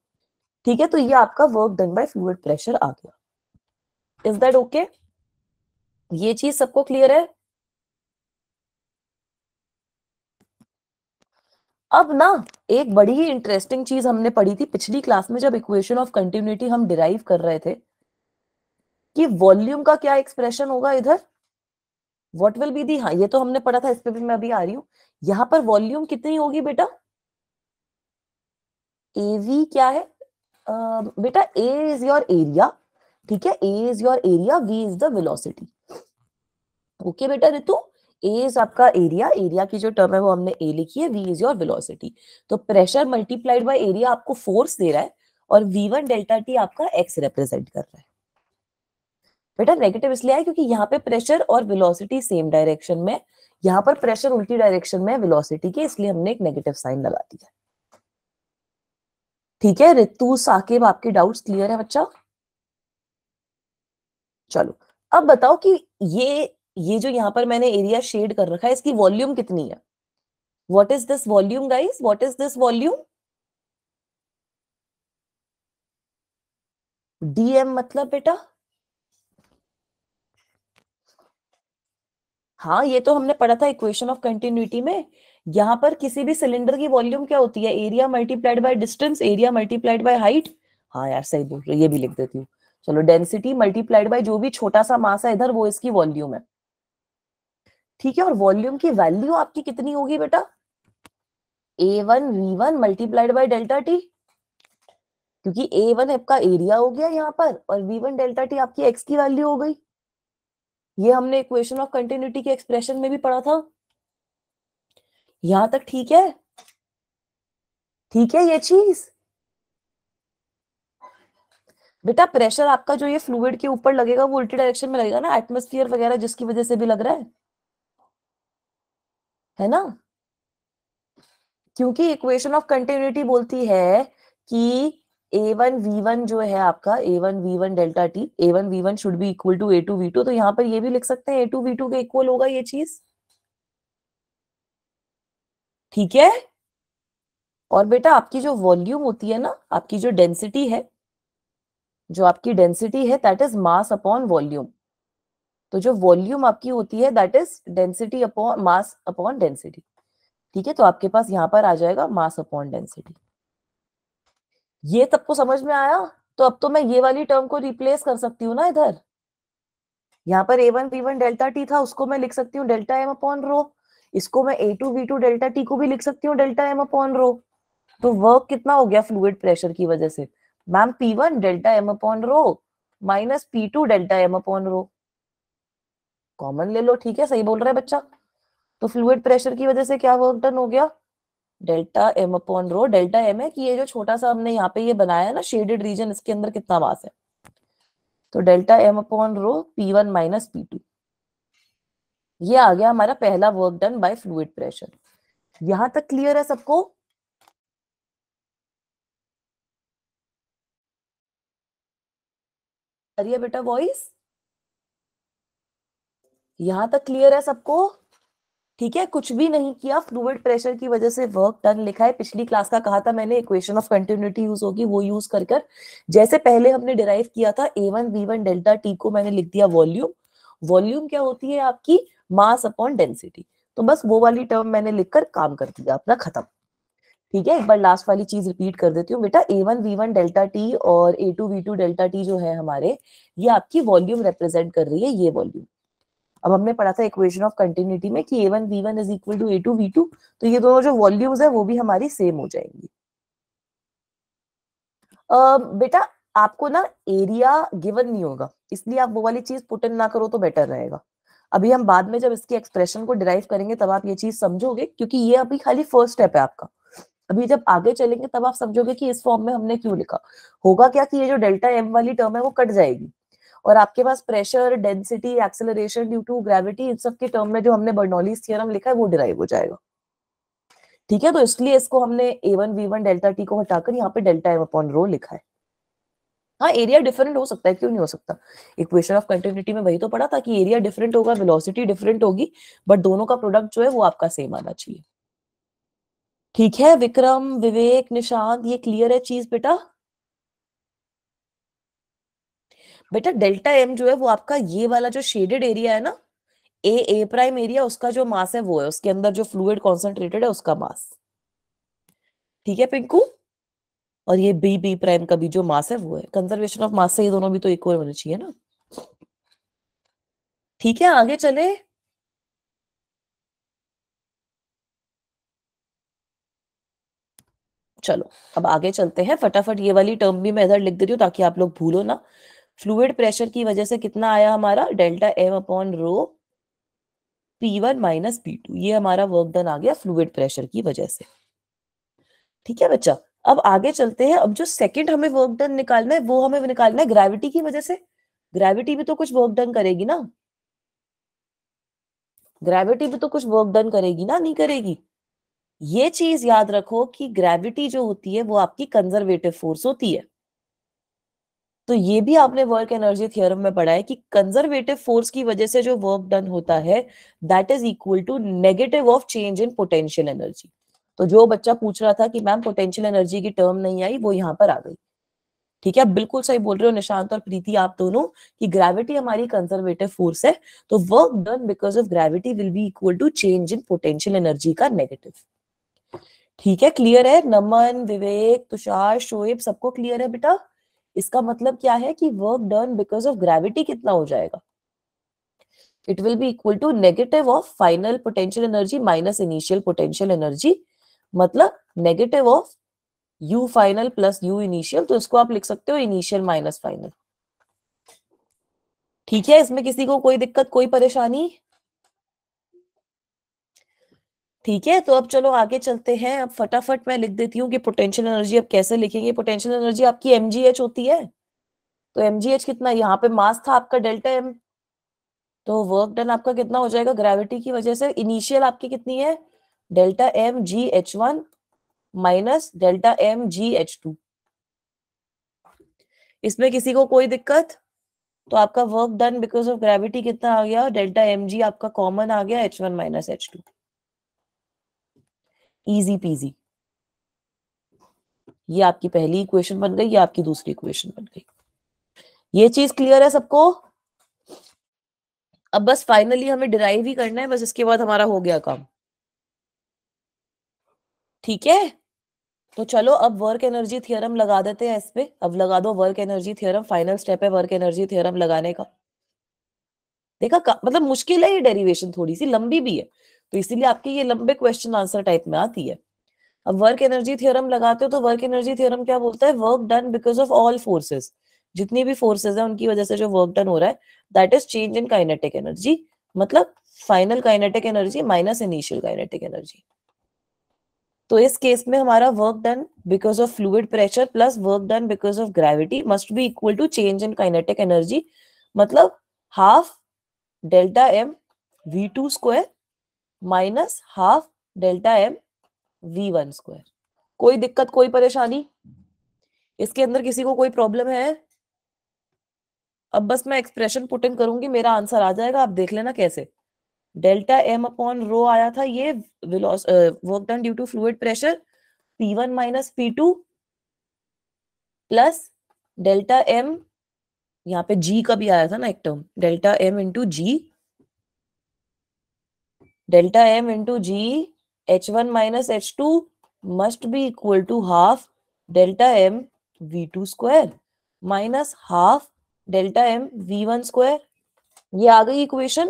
A: ठीक है तो ये आपका work done by fluid pressure आ गया इज दैट ओके ये चीज सबको क्लियर है अब ना एक बड़ी ही इंटरेस्टिंग चीज हमने पढ़ी थी पिछली क्लास में जब इक्वेशन ऑफ कंटिन्यूटी हम डिराइव कर रहे थे कि वॉल्यूम का क्या एक्सप्रेशन होगा इधर वॉट विल बी दी हाँ ये तो हमने पढ़ा था इस पे भी मैं अभी आ रही हूँ यहाँ पर वॉल्यूम कितनी होगी बेटा एवी क्या है uh, बेटा ए इज योर एरिया ठीक है A is your area V is the velocity okay बेटा ऋतु ए इज आपका एरिया एरिया की जो टर्म है वो हमने ए लिखी है वी इज योर वेलोसिटी तो प्रेशर मल्टीप्लाइड बाय एरिया आपको फोर्स दे रहा है और वी वन डेल्टा टी आपका एक्स रिप्रेजेंट कर रहा है बेटा नेगेटिव इसलिए है क्योंकि यहाँ पे प्रेशर और वेलोसिटी सेम डायरेक्शन में यहाँ पर प्रेशर उल्टी डायरेक्शन में वेलोसिटी के इसलिए हमने एक नेगेटिव साइन लगा दिया ठीक है रितु साकेब आपके डाउट्स क्लियर है बच्चा चलो अब बताओ कि ये ये जो यहाँ पर मैंने एरिया शेड कर रखा है इसकी वॉल्यूम कितनी है what is this volume guys what is this volume DM मतलब बेटा हाँ ये तो हमने पढ़ा था इक्वेशन ऑफ कंटिन्यूटी में यहाँ पर किसी भी सिलेंडर की वॉल्यूम क्या होती है area multiplied by distance area multiplied by height हाँ यार सही बोल रहे ये भी लिख देती हूँ चलो डेंसिटी मल्टीप्लाइड बाय जो भी छोटा सा मास है इधर वो इसकी वॉल्यूम है ठीक है और वॉल्यूम की वैल्यू आपकी कितनी होगी बेटा A one we one multiplied by delta T क्योंकि ए वन आपका एरिया हो गया यहाँ पर और वी वन डेल्टा टी आपकी एक्स की वैल्यू हो गई ये हमने इक्वेशन ऑफ कंटिन्यूटी के एक्सप्रेशन में भी पढ़ा था यहां तक ठीक है ठीक है ये चीज बेटा प्रेशर आपका जो ये फ्लूड के ऊपर लगेगा वो उल्टी डायरेक्शन में लगेगा ना एटमोस्फियर वगैरह जिसकी वजह से भी लग रहा है है ना क्योंकि इक्वेशन ऑफ कंटिन्यूटी बोलती है कि ए वन वी वन जो है आपका A one we one delta T A one we one should be equal to A two we two तो यहाँ पर ये भी लिख सकते हैं ए टू वी टू के इक्वल होगा ये चीज ठीक है और बेटा आपकी जो वॉल्यूम होती है ना आपकी जो डेंसिटी है जो आपकी डेंसिटी है that is mass upon volume तो जो वॉल्यूम आपकी होती है that is density upon mass upon density ठीक है तो आपके पास यहाँ पर आ जाएगा मास अपॉन डेंसिटी ये सबको तो समझ में आया तो अब तो मैं ये वाली टर्म को रिप्लेस कर सकती हूँ ना इधर यहाँ पर A one B one delta T था उसको मैं लिख सकती हूँ डेल्टा एम अपॉन रो इसको मैं A two B two delta T को भी लिख सकती हूँ डेल्टा एम अपॉन रो तो वर्क कितना हो गया फ्लूड प्रेशर की वजह से ma'am P one delta M upon rho minus P two delta M upon rho common ले लो ठीक है सही बोल रहा है बच्चा तो फ्लूड प्रेशर की वजह से क्या वर्क डन हो गया delta M upon rho delta M है कि ये जो छोटा सा हमने यहाँ पे ये बनाया ना शेडेड रीजन इसके अंदर कितना मास है तो delta M upon rho P one minus P two ये आ गया हमारा पहला work done by fluid pressure यहां तक क्लियर है सबको बेटा वॉइस यहां तक क्लियर है सबको ठीक है कुछ भी नहीं किया फ्लूड प्रेशर की वजह से वर्क डन लिखा है पिछली क्लास का कहा था मैंने इक्वेशन ऑफ कंटिन्यूटी यूज होगी वो यूज कर कर जैसे पहले हमने डिराइव किया था A one we one delta T को मैंने लिख दिया वॉल्यूम वॉल्यूम क्या होती है आपकी मास अपॉन डेंसिटी तो बस वो वाली टर्म मैंने लिखकर काम कर दिया अपना खत्म ठीक है एक बार लास्ट वाली चीज रिपीट कर देती हूँ बेटा A one we one delta T और A two we two delta T जो है हमारे ये आपकी वॉल्यूम रिप्रेजेंट कर रही है ये वॉल्यूम अब हमने पढ़ा था इक्वेशन ऑफ कंटिन्यूटी में कि A one we one is equal to A two we two तो ये दोनों जो वॉल्यूम्स है वो भी हमारी सेम हो जाएंगी बेटा आपको ना एरिया गिवन नहीं होगा इसलिए आप वो वाली चीज पुटन ना करो तो बेटर रहेगा अभी हम बाद में जब इसकी एक्सप्रेशन को डिराइव करेंगे तब आप ये चीज समझोगे क्योंकि ये अभी खाली फर्स्ट स्टेप है आपका अभी जब आगे चलेंगे तब आप समझोगे कि इस फॉर्म में हमने क्यों लिखा होगा क्या कि ये जो डेल्टा एम वाली टर्म है वो कट जाएगी और आपके पास pressure density acceleration due to gravity इन सब के टर्म में जो हमने बर्नोलीस थियरम लिखा है वो डिराइव हो जाएगा ठीक है तो इसलिए इसको हमने A one we one delta T को हटाकर यहाँ पे डेल्टा एम अपॉन रो लिखा है हाँ एरिया डिफरेंट हो सकता है क्यों नहीं हो सकता इक्वेशन ऑफ कंटिन्यूटी में वही तो पड़ा था कि एरिया डिफरेंट होगा वेलोसिटी डिफरेंट होगी बट दोनों का प्रोडक्ट जो है वो आपका सेम आना चाहिए ठीक है विक्रम विवेक निशांत ये क्लियर है चीज बेटा बेटा डेल्टा एम जो है वो आपका ये वाला जो शेडेड एरिया है ना ए ए प्राइम एरिया उसका जो मास है वो है उसके अंदर जो फ्लूड कॉन्सेंट्रेटेड है उसका मास ठीक है पिंकू और ये बी बी प्राइम का भी जो मास है वो है कंजर्वेशन ऑफ मास से ये दोनों भी तो इक्वल होने चाहिए ना ठीक है आगे चले चलो अब आगे चलते हैं फटाफट ये वाली टर्म भी मैं इधर लिख दे रही हूँ ताकि आप लोग भूलो ना फ्लूड प्रेशर की वजह से कितना आया हमारा delta M upon rho P one minus P two ये हमारा वर्क डन आ गया फ्लूड प्रेशर की वजह से ठीक है बच्चा अब आगे चलते हैं अब जो सेकंड हमें वर्क डन निकालना है वो हमें निकालना है ग्रेविटी की वजह से ग्रेविटी भी तो कुछ वर्क डन करेगी ना ग्रेविटी भी तो कुछ वर्क डन करेगी ना नहीं करेगी ये चीज याद रखो कि ग्रेविटी जो होती है वो आपकी कंजर्वेटिव फोर्स होती है तो ये भी आपने वर्क एनर्जी थियोरम में पढ़ा है कि कंजर्वेटिव फोर्स की वजह से जो वर्क डन होता है that is equal to negative of change in potential energy तो जो बच्चा पूछ रहा था कि मैम पोटेंशियल एनर्जी की टर्म नहीं आई वो यहाँ पर आ गई ठीक है बिल्कुल सही बोल रहे हो निशांत और प्रीति आप दोनों कि ग्रेविटी हमारी कंजर्वेटिव फोर्स है तो work done because of gravity will be equal to change in potential energy का नेगेटिव ठीक है क्लियर है नमन विवेक तुषार शोएब सबको क्लियर है बेटा इसका मतलब क्या है कि work done because of gravity कितना हो जाएगा it will be equal to negative of final potential energy minus initial potential energy मतलब negative of U final plus U initial तो इसको आप लिख सकते हो इनिशियल माइनस फाइनल ठीक है इसमें किसी को कोई दिक्कत कोई परेशानी ठीक है तो अब चलो आगे चलते हैं अब फटाफट मैं लिख देती हूँ कि पोटेंशियल एनर्जी अब कैसे लिखेंगे पोटेंशियल एनर्जी आपकी एम होती है तो एम कितना यहाँ पे मास था आपका डेल्टा एम तो वर्क डन आपका कितना हो जाएगा ग्रेविटी की वजह से इनिशियल आपकी कितनी है delta m g H one minus delta m g H two इसमें किसी को कोई दिक्कत तो आपका work done because of gravity कितना आ गया डेल्टा एम जी आपका कॉमन आ गया h one minus h two easy p g ये आपकी पहली इक्वेशन बन गई ये आपकी दूसरी इक्वेशन बन गई ये चीज क्लियर है सबको अब बस फाइनली हमें डिराइव ही करना है बस इसके बाद हमारा हो गया काम ठीक है तो चलो अब वर्क एनर्जी थियरम लगा देते हैं इस पे अब लगा दो work energy theorem final step है वर्क एनर्जी थियरम लगाने का देखा का, मतलब मुश्किल है ये डेरिवेशन थोड़ी सी लंबी भी है तो इसीलिए आपके ये लंबे क्वेश्चन आंसर टाइप में आती है अब वर्क एनर्जी थ्योरम लगाते हो तो वर्क एनर्जी थ्योरम क्या बोलता है work done because of all forces जितनी भी फोर्सेज है उनकी वजह से जो वर्क डन हो रहा है that is change in kinetic energy मतलब final kinetic energy minus initial kinetic energy तो इस केस में हमारा work done because of fluid pressure plus work done because of gravity must be equal to change in kinetic energy मतलब half delta m v two square minus half delta m v one square कोई दिक्कत कोई परेशानी इसके अंदर किसी को कोई प्रॉब्लम है अब बस मैं एक्सप्रेशन पुट इन करूंगी मेरा आंसर आ जाएगा आप देख लेना कैसे डेल्टा एम अपॉन रो आया था ये work done due to fluid pressure P one minus P two plus delta M यहाँ पे जी का भी आया था ना एक term delta M into ji delta m into g h1 minus h2 must be equal to half delta m v2 square minus half delta m v1 square. ये आ गई इक्वेशन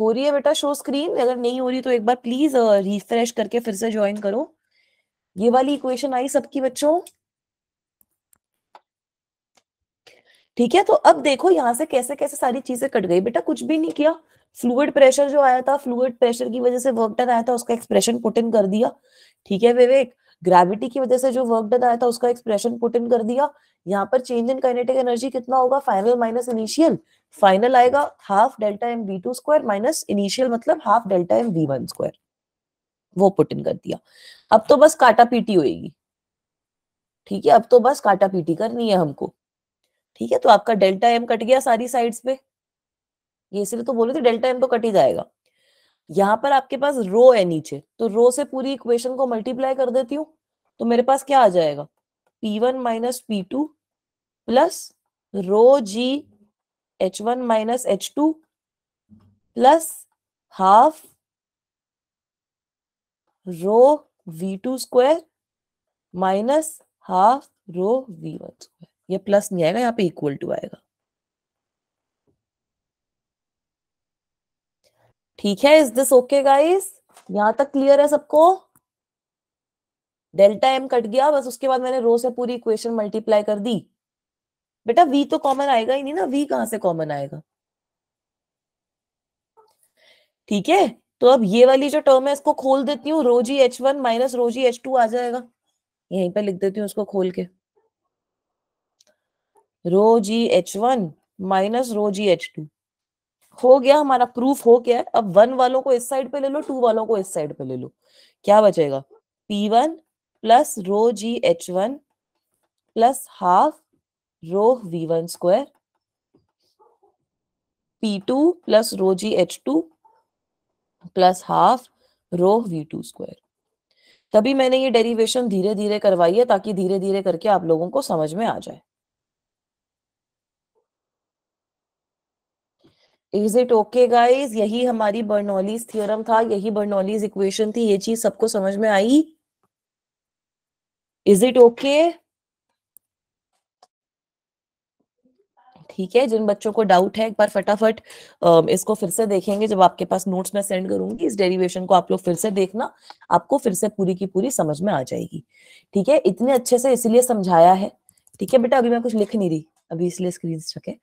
A: हो रही है बेटा शो स्क्रीन अगर नहीं हो रही तो एक बार प्लीज रिफ्रेश करके फिर से ज्वाइन करो ये वाली इक्वेशन आई सबकी बच्चों ठीक है तो अब देखो यहाँ से कैसे कैसे सारी चीजें कट गई बेटा कुछ भी नहीं किया फ्लूड प्रेशर जो आया था फ्लूड प्रेशर की वजह से वर्क डन आया था उसका एक्सप्रेशन पुट इन कर दिया ठीक है विवेक ग्रेविटी की वजह से जो वर्क डन आया था उसका एक्सप्रेशन पुट इन कर दिया यहाँ पर चेंज इन काइनेटिक एनर्जी कितना होगा फाइनल माइनस इनिशियल फाइनल आएगा half delta m v two square minus initial मतलब half delta m v one square वो पुट इन कर दिया अब तो बस काटा पीटी होएगी ठीक है अब तो बस काटा पीटी करनी है हमको ठीक है तो आपका डेल्टा एम कट गया सारी साइड्स पे ये इसलिए तो बोले थे डेल्टा एम तो कट ही जाएगा यहाँ पर आपके पास रो है नीचे तो रो से पूरी इक्वेशन को मल्टीप्लाई कर देती हूँ तो मेरे पास क्या आ जाएगा p one minus P two plus rho ji H one minus h two plus half rho we two square minus half rho we one square ये प्लस नहीं आएगा यहाँ पे इक्वल टू आएगा ठीक है इज दिस ओके गाइस यहां तक क्लियर है सबको डेल्टा एम कट गया बस उसके बाद मैंने रो से पूरी इक्वेशन मल्टीप्लाई कर दी बेटा वी तो कॉमन आएगा ही नहीं ना वी कहां से कॉमन आएगा ठीक है तो अब ये वाली जो टर्म है इसको खोल देती हूँ rho g h one minus rho g h two आ जाएगा यहीं पे लिख देती हूँ उसको खोल के रो जी एच वन माइनस रो जी एच टू हो गया हमारा प्रूफ हो गया अब वन वालों को इस साइड पे ले लो टू वालों को इस साइड पे ले लो क्या बचेगा p one plus rho ji H one plus half rho we one square p two plus rho ji H two plus half rho we two square तभी मैंने ये डेरिवेशन धीरे धीरे करवाई है ताकि धीरे धीरे करके आप लोगों को समझ में आ जाए इज इट ओके गाइज यही हमारी बर्नोलीज थियोरम था यही बर्नोलीज इक्वेशन थी ये चीज सबको समझ में आई इज इट ओके ठीक है जिन बच्चों को डाउट है एक बार फटाफट इसको फिर से देखेंगे जब आपके पास नोट्स में सेंड करूंगी इस डेरिवेशन को आप लोग फिर से देखना आपको फिर से पूरी की पूरी समझ में आ जाएगी ठीक है इतने अच्छे से इसीलिए समझाया है ठीक है बेटा अभी मैं कुछ लिख नहीं रही अभी इसलिए स्क्रीन चके है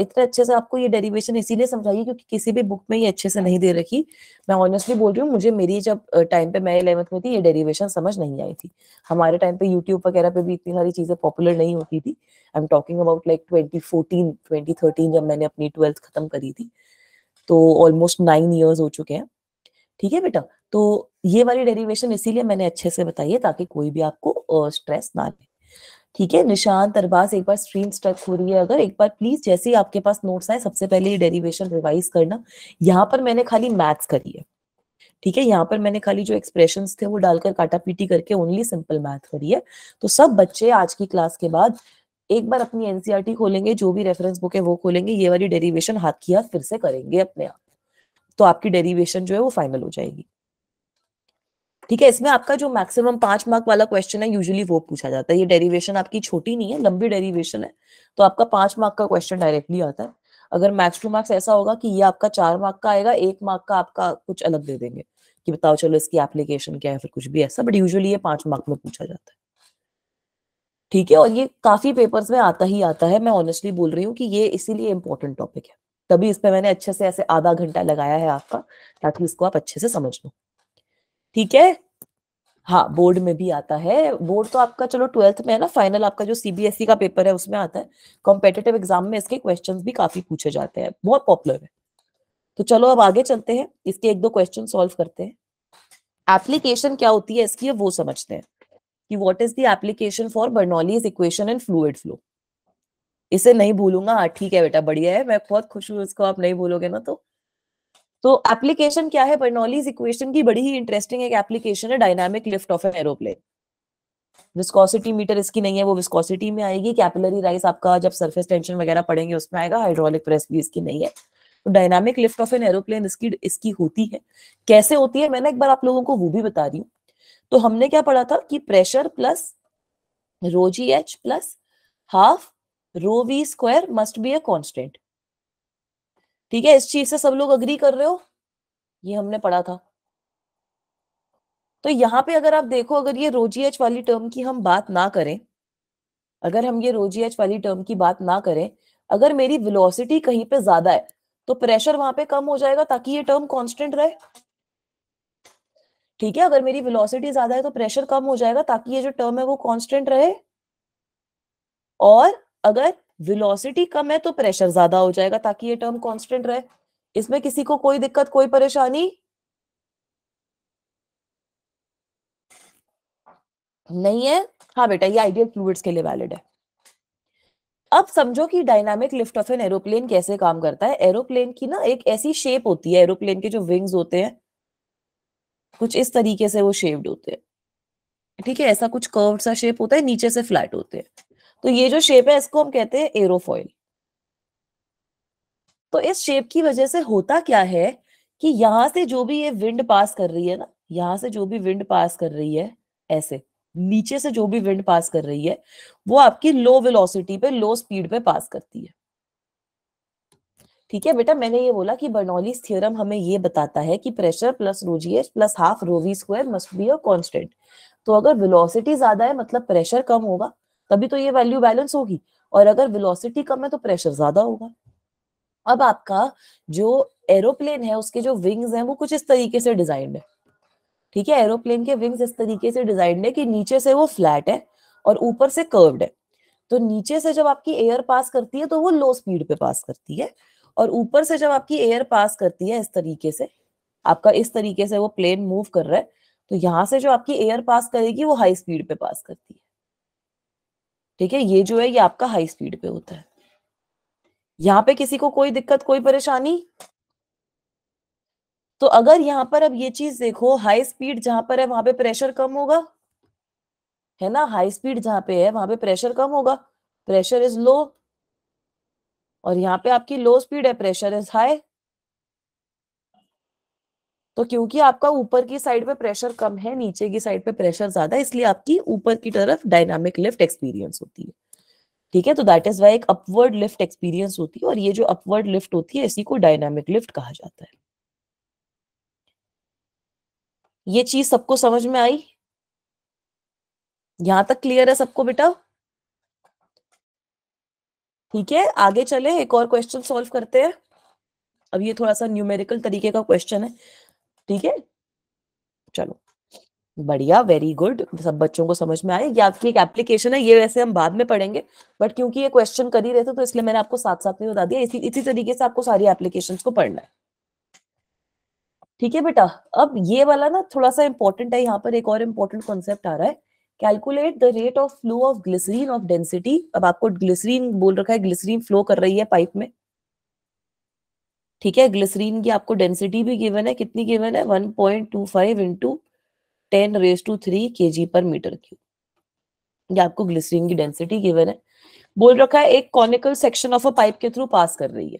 A: इतने अच्छे से आपको ये डेरिवेशन इसीलिए समझाइए क्योंकि किसी भी बुक में ये अच्छे से नहीं दे रखी मैं ऑनेस्टली बोल रही हूँ मुझे मेरी जब टाइम पे मैं इलेवंथ में थी ये डेरिवेशन समझ नहीं आई थी हमारे टाइम पे यूट्यूब वगैरह पे भी इतनी सारी चीजें पॉपुलर नहीं होती थी I am talking about like twenty fourteen twenty thirteen जब मैंने अपनी ट्वेल्थ खत्म करी थी तो ऑलमोस्ट नाइन ईयर्स हो चुके हैं ठीक है बेटा तो ये वाली डेरिवेशन इसीलिए मैंने अच्छे से बताई है ताकि कोई भी आपको स्ट्रेस ना ले ठीक है निशान तरबाज एक बार स्ट्रीम स्ट्रक हो रही है अगर एक बार प्लीज जैसे ही आपके पास नोट्स आए सबसे पहले ये डेरिवेशन रिवाइज करना यहाँ पर मैंने खाली मैथ्स करी है ठीक है यहाँ पर मैंने खाली जो एक्सप्रेशन थे वो डालकर काटा पीटी करके ओनली सिंपल मैथ करी है तो सब बच्चे आज की क्लास के बाद एक बार अपनी एनसीआरटी e खोलेंगे जो भी रेफरेंस बुक है वो खोलेंगे ये वाली डेरिवेशन हाथ की हाथ फिर से करेंगे अपने आप तो आपकी डेरिवेशन जो है वो फाइनल हो जाएगी ठीक है इसमें आपका जो मैक्सिमम पांच मार्क वाला क्वेश्चन है यूजुअली वो पूछा जाता है ये डेरिवेशन आपकी छोटी नहीं है लंबी डेरिवेशन है तो आपका पांच मार्क का क्वेश्चन डायरेक्टली आता है अगर मैक्स टू मार्क्स ऐसा होगा कि ये आपका चार मार्क का आएगा एक मार्क का आपका कुछ अलग दे देंगे कि बताओ चलो इसकी एप्लीकेशन क्या है फिर कुछ भी ऐसा बट यूजली ये पांच मार्क में पूछा जाता है ठीक है और ये काफी पेपर्स में आता ही आता है मैं ऑनेस्टली बोल रही हूँ कि ये इसीलिए इंपॉर्टेंट टॉपिक है तभी इस पर मैंने अच्छे से ऐसे आधा घंटा लगाया है आपका ताकि इसको आप अच्छे से समझ लो ठीक है हाँ बोर्ड में भी आता है बोर्ड तो आपका चलो ट्वेल्थ में है ना फाइनल आपका जो सीबीएसई e का पेपर है उसमें आता है कॉम्पिटेटिव एग्जाम में इसके क्वेश्चन भी काफी पूछे जाते हैं बहुत पॉपुलर है तो चलो अब आगे चलते हैं इसके एक दो क्वेश्चन सॉल्व करते हैं एप्लीकेशन क्या होती है इसकी है वो समझते हैं कि what is the application for Bernoulli's equation in fluid flow इसे नहीं भूलूंगा हाँ ठीक है बेटा बढ़िया है मैं बहुत खुश हूँ इसको आप नहीं भूलोगे ना तो तो एप्लीकेशन क्या है बर्नौलीज इक्वेशन की बड़ी ही इंटरेस्टिंग एक एप्लीकेशन है dynamic lift of aeroplane viscosity metre इसकी नहीं है वो विस्कोसिटी में आएगी कैपिलरी राइस आपका जब सरफेस टेंशन वगैरह पड़ेंगे उसमें आएगा हाइड्रोलिक प्रेस भी इसकी नहीं है तो dynamic lift of an aeroplane इसकी इसकी होती है कैसे होती है मैंने एक बार आप लोगों को वो भी बता रही हूँ तो हमने क्या पढ़ा था कि प्रेशर प्लस रोजी H plus half rho we square must be a constant ठीक है इस चीज से सब लोग अग्री कर रहे हो ये हमने पढ़ा था तो यहाँ पे अगर आप देखो अगर ये रोजी एच वाली टर्म की हम बात ना करें अगर हम ये रोजी एच वाली टर्म की बात ना करें अगर मेरी वेलोसिटी कहीं पे ज्यादा है तो प्रेशर वहां पे कम हो जाएगा ताकि ये टर्म कांस्टेंट रहे ठीक है अगर मेरी वेलोसिटी ज्यादा है तो प्रेशर कम हो जाएगा ताकि ये जो टर्म है वो कांस्टेंट रहे और अगर वेलोसिटी कम है तो प्रेशर ज्यादा हो जाएगा ताकि ये टर्म कांस्टेंट रहे इसमें किसी को कोई दिक्कत कोई परेशानी नहीं है हाँ बेटा ये आइडियल फ्लूड्स के लिए वैलिड है अब समझो कि dynamic lift of an aeroplane कैसे काम करता है एरोप्लेन की ना एक ऐसी शेप होती है एरोप्लेन के जो विंग्स होते हैं कुछ इस तरीके से वो शेप्ड होते हैं ठीक है ऐसा कुछ कर्व सा शेप होता है नीचे से फ्लैट होते हैं तो ये जो शेप है इसको हम कहते हैं एरोफॉइल तो इस शेप की वजह से होता क्या है कि यहां से जो भी ये विंड पास कर रही है ना यहां से जो भी विंड पास कर रही है ऐसे नीचे से जो भी विंड पास कर रही है वो आपकी लो वेलोसिटी पे लो स्पीड पे पास करती है ठीक है बेटा मैंने ये बोला कि बर्नौलीज थ्योरम हमें ये बताता है कि pressure plus rho g h plus half रोवी square must be a constant तो अगर वेलोसिटी ज्यादा है मतलब प्रेशर कम होगा तभी तो ये वैल्यू बैलेंस होगी और अगर वेलोसिटी कम है तो प्रेशर ज्यादा होगा अब आपका जो एरोप्लेन है उसके जो विंग्स हैं वो कुछ इस तरीके से डिजाइंड है ठीक है एरोप्लेन के विंग्स इस तरीके से डिजाइंड है कि नीचे से वो फ्लैट है और ऊपर से कर्व्ड है तो नीचे से जब आपकी एयर पास करती है तो वो लो स्पीड पे पास करती है और ऊपर से जब आपकी एयर पास करती है इस तरीके से आपका इस तरीके से वो प्लेन मूव कर रहा है तो यहाँ से जो आपकी एयर पास करेगी वो हाई स्पीड पे पास करती है ठीक है ये जो है ये आपका हाई स्पीड पे होता है यहाँ पे किसी को कोई दिक्कत कोई परेशानी तो अगर यहाँ पर अब ये चीज देखो हाई स्पीड जहां पर है वहां पे प्रेशर कम होगा है ना हाई स्पीड जहां पे है वहां पे प्रेशर कम होगा प्रेशर इज लो और यहाँ पे आपकी लो स्पीड है प्रेशर इज हाई तो क्योंकि आपका ऊपर की साइड पे प्रेशर कम है नीचे की साइड पे प्रेशर ज्यादा इसलिए आपकी ऊपर की तरफ डायनामिक लिफ्ट एक्सपीरियंस होती है ठीक है तो दैट इज वाई एक अपवर्ड लिफ्ट एक्सपीरियंस होती है और ये जो अपवर्ड लिफ्ट होती है इसी को डायनामिक लिफ्ट कहा जाता है ये चीज सबको समझ में आई यहां तक क्लियर है सबको बेटा ठीक है आगे चले एक और क्वेश्चन सॉल्व करते हैं अब ये थोड़ा सा न्यूमेरिकल तरीके का क्वेश्चन है ठीक है चलो बढ़िया वेरी गुड सब बच्चों को समझ में आए ये आपकी एक एप्लीकेशन है ये वैसे हम बाद में पढ़ेंगे बट क्योंकि ये क्वेश्चन कर ही रहे थे तो इसलिए मैंने आपको साथ साथ में बता दिया इसी इसी तरीके से आपको सारी एप्लीकेशन को पढ़ना है ठीक है बेटा अब ये वाला ना थोड़ा सा इंपॉर्टेंट है यहाँ पर एक और इम्पोर्टेंट कॉन्सेप्ट आ रहा है calculate the rate of flow of glycerine of density अब आपको ग्लिसरीन बोल रखा है ग्लिसरीन फ्लो कर रही है पाइप में ठीक है ग्लिसरीन की आपको डेंसिटी भी गिवन है कितनी गिवन है 1.25 point two five into ten raise to three k g पर मीटर क्यूब ये आपको ग्लिसरीन की डेंसिटी गिवन है बोल रखा है एक conical section of a pipe के थ्रू पास कर रही है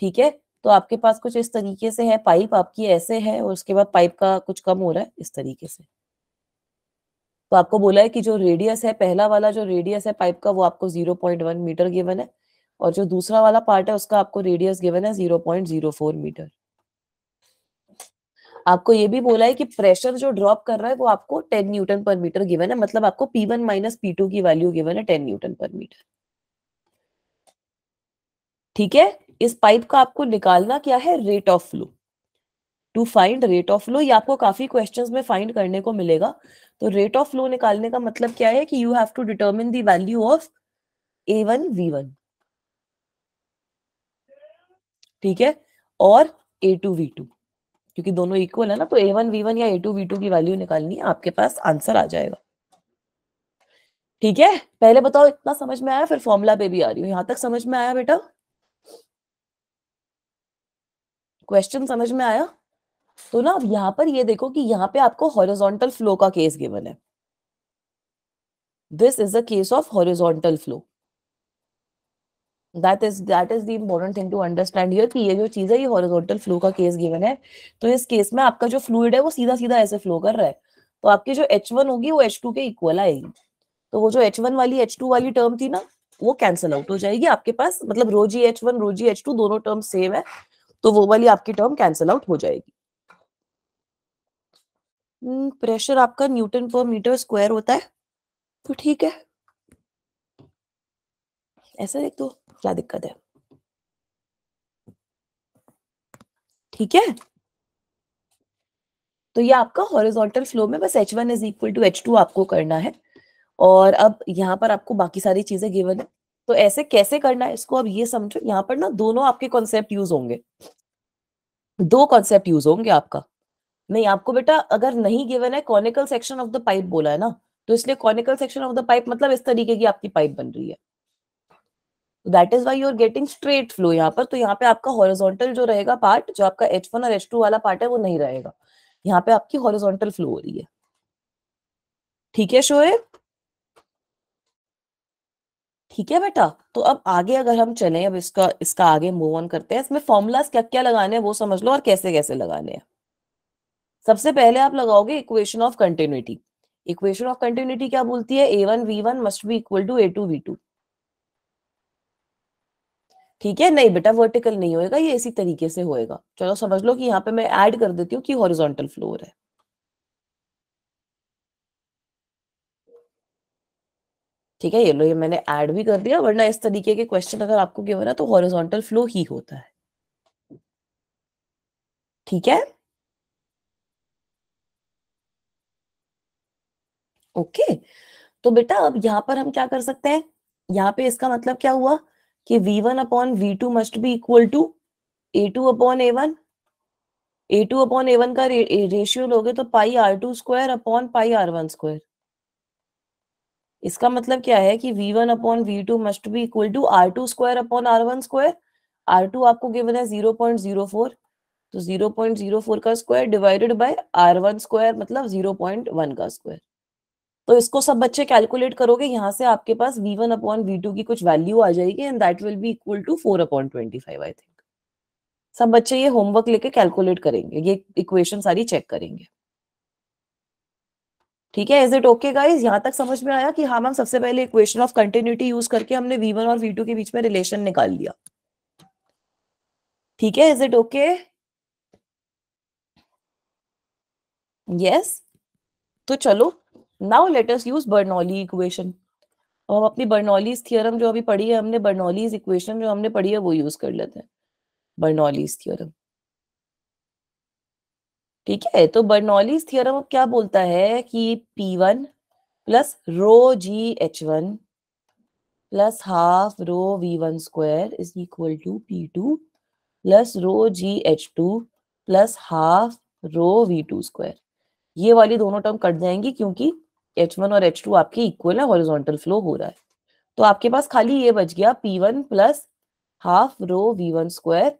A: ठीक है तो आपके पास कुछ इस तरीके से है पाइप आपकी ऐसे है और उसके बाद पाइप का कुछ कम हो रहा है इस तरीके से तो आपको बोला है कि जो रेडियस है पहला वाला जो रेडियस है पाइप का वो आपको 0.1 मीटर गिवन है और जो दूसरा वाला पार्ट है उसका आपको रेडियस गिवन है zero point zero four metre आपको ये भी बोला है कि प्रेशर जो ड्रॉप कर रहा है वो आपको ten newton per metre given है मतलब आपको p one minus P two की वैल्यू गिवन है टेन न्यूटन पर मीटर ठीक है इस पाइप का आपको निकालना क्या है rate of flow to find rate of flow ये आपको काफी क्वेश्चंस में फाइंड करने को मिलेगा तो रेट ऑफ फ्लो निकालने का मतलब क्या है कि you have to determine the value of a one we one ठीक है और ए टू वी टू क्योंकि दोनों इक्वल है ना तो ए वन वी वन या ए टू वी टू की वैल्यू निकालनी है आपके पास आंसर आ जाएगा ठीक है पहले बताओ इतना समझ में आया फिर फॉर्मूला पे भी आ रही हूँ यहां तक समझ में आया बेटा क्वेश्चन समझ में आया तो ना अब यहां पर ये देखो कि यहाँ पे आपको हॉरिजॉन्टल फ्लो का केस गिवन है this is a case of horizontal flow that is that is the important thing to understand your कि ये जो चीज है ये हॉरिजॉन्टल फ्लो का केस गिवन है तो इस केस में आपका जो फ्लूड है वो सीधा सीधा ऐसे फ्लो कर रहा है तो आपकी जो एच वन होगी वो एच टू के इक्वल आएगी तो वो जो एच वन वाली एच टू वाली टर्म थी ना वो कैंसिल आउट हो जाएगी आपके पास मतलब rho g h one rho g h two दोनों टर्म सेम है तो वो वाली आपकी टर्म कैंसिल आउट हो जाएगी प्रेशर hmm, आपका न्यूटन पर मीटर स्क्वायर होता है तो ठीक है ऐसा एक तो क्या दिक्कत है ठीक है तो ये आपका हॉरिजॉन्टल फ्लो में बस h one is equal to h two आपको करना है और अब यहाँ पर आपको बाकी सारी चीजें गिवन है तो ऐसे कैसे करना है इसको अब ये समझो यहाँ पर ना दोनों आपके कॉन्सेप्ट यूज होंगे दो कॉन्सेप्ट यूज होंगे आपका नहीं आपको बेटा अगर नहीं गिवन है conical section of the pipe बोला है ना तो इसलिए conical section of the pipe मतलब इस तरीके की आपकी पाइप बन रही है that is why you are getting straight flow यहाँ पर तो यहाँ पे आपका हॉरिजोंटल जो रहेगा पार्ट जो आपका एच वन और एच टू वाला पार्ट है वो नहीं रहेगा यहाँ पे आपकी हॉरिजोंटल फ्लो हो रही है ठीक है शोएब ठीक है बेटा तो अब आगे अगर हम चले अब इसका इसका आगे मूव ऑन करते हैं इसमें फॉर्मूलाज क्या क्या लगाने हैं वो समझ लो और कैसे कैसे लगाने हैं सबसे पहले आप लगाओगे equation of continuity equation of continuity क्या बोलती है ए one we one must be equal to A two we two ठीक है नहीं बेटा वर्टिकल नहीं होएगा ये इसी तरीके से होएगा चलो समझ लो कि यहाँ पे मैं ऐड कर देती हूँ कि हॉरिजॉन्टल फ्लोर है ठीक है ये लो ये मैंने ऐड भी कर दिया वरना इस तरीके के क्वेश्चन अगर आपको गिवन है तो हॉरिजॉन्टल फ्लो ही होता है ठीक है ओके तो बेटा अब यहां पर हम क्या कर सकते हैं यहाँ पे इसका मतलब क्या हुआ कि v1 one upon v two must be equal to A two upon a one a two upon a one का रे, रेशियो लोगे तो pi r two square upon pi r one square इसका मतलब क्या है कि v1 one upon v two must be equal to r two square upon r one square r two आपको गिवन है जीरो पॉइंट जीरो फोर तो जीरो पॉइंट जीरो फोर का square divided by r one square मतलब जीरो पॉइंट वन का स्क्वायर तो इसको सब बच्चे कैलकुलेट करोगे यहाँ से आपके पास v one upon v two की कुछ वैल्यू आ जाएगी and that will be equal to four upon twenty five I think सब बच्चे ये होमवर्क लेके कैलकुलेट करेंगे ये इक्वेशन सारी चेक करेंगे ठीक है इज इट ओके गाइज यहाँ तक समझ में आया कि हाँ मैम सबसे पहले इक्वेशन ऑफ कंटिन्यूटी यूज करके हमने वी वन और वी टू के बीच में रिलेशन निकाल लिया ठीक है इज इट ओके यस तो चलो now let us use Bernoulli equation अब हम अपनी बर्नौलीज थियरम जो अभी पढ़ी है हमने बर्नौलीज इक्वेशन जो हमने पढ़ी है वो यूज कर लेते हैं बर्नौलीज थियोरम ठीक है तो बर्नौलीज थियोरम अब क्या बोलता है कि P one plus rho ji H one plus half rho we one square is equal to p two plus rho ji H two plus half rho we two square ये वाली दोनों टर्म कट जाएंगी क्योंकि एच वन और एच टू आपके इक्वल है हॉरिजॉन्टल फ्लो हो रहा है तो आपके पास खाली ये बच गया p one plus half rho we one square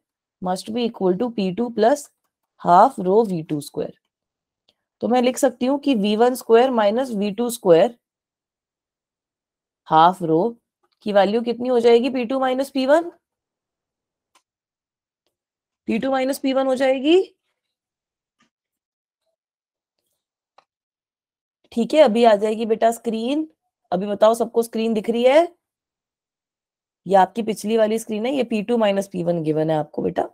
A: must be equal to p two plus half rho we two square तो मैं लिख सकती हूँ कि v one square minus v two square half rho की वैल्यू कितनी हो जाएगी p two minus p one p two minus p one हो जाएगी ठीक है अभी आ जाएगी बेटा स्क्रीन अभी बताओ सबको स्क्रीन दिख रही है ये आपकी पिछली वाली स्क्रीन है ये p two minus p one given है आपको बेटा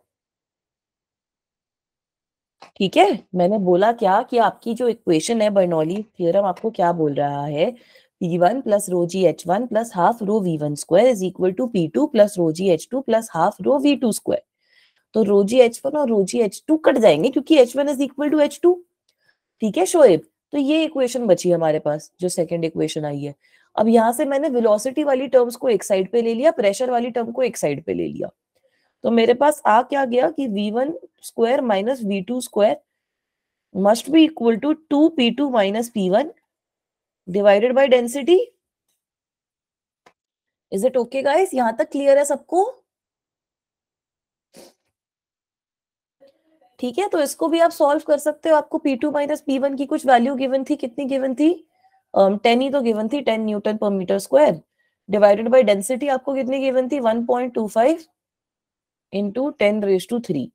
A: ठीक है मैंने बोला क्या कि आपकी जो इक्वेशन है बर्नौली थियरम आपको क्या बोल रहा है p one plus rho ji H one plus half rho we one square is equal to p two plus rho ji H two plus half rho we two square तो रो जी एच वन और रो जी एच टू कट जाएंगे क्योंकि h one is equal to h two ठीक है शोएब तो ये इक्वेशन बची हमारे पास जो सेकेंड इक्वेशन आई है अब यहाँ से मैंने विलोसिटी वाली टर्म्स को एक साइड पे ले लिया प्रेशर वाली टर्म को एक साइड पे ले लिया तो मेरे पास आ क्या गया कि v one square minus v two square must be equal to two p two minus p one divided by density is it okay guys यहां तक क्लियर है सबको ठीक है तो इसको भी आप सॉल्व कर सकते हो आपको p two minus p one की कुछ वैल्यू गिवन थी कितनी गिवन थी टेन um, ही तो गिवन थी ten newton per metre square divided by density आपको कितनी गिवन थी one point two five into ten raise to three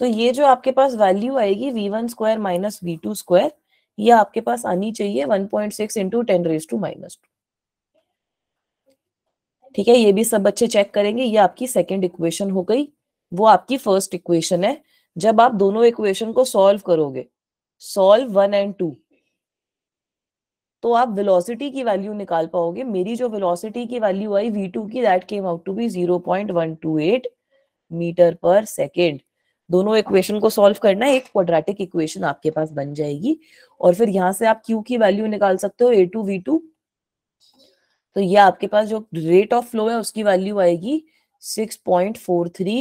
A: तो ये जो आपके पास वैल्यू आएगी v one square minus v two square ये आपके पास आनी चाहिए one point six into ten raise to minus two ठीक है ये भी सब बच्चे चेक करेंगे ये आपकी सेकेंड इक्वेशन हो गई वो आपकी फर्स्ट इक्वेशन है जब आप दोनों इक्वेशन को सॉल्व करोगे सॉल्व वन एंड टू तो आप वेलोसिटी की वैल्यू निकाल पाओगे मेरी जो वेलोसिटी की वैल्यू आई वी टू की that came out to be zero point one two eight metre per second दोनों इक्वेशन को सॉल्व करना एक क्वाड्रेटिक इक्वेशन आपके पास बन जाएगी और फिर यहां से आप क्यू की वैल्यू निकाल सकते हो ए टू वी टू तो ये आपके पास जो रेट ऑफ फ्लो है उसकी वैल्यू आएगी six point four three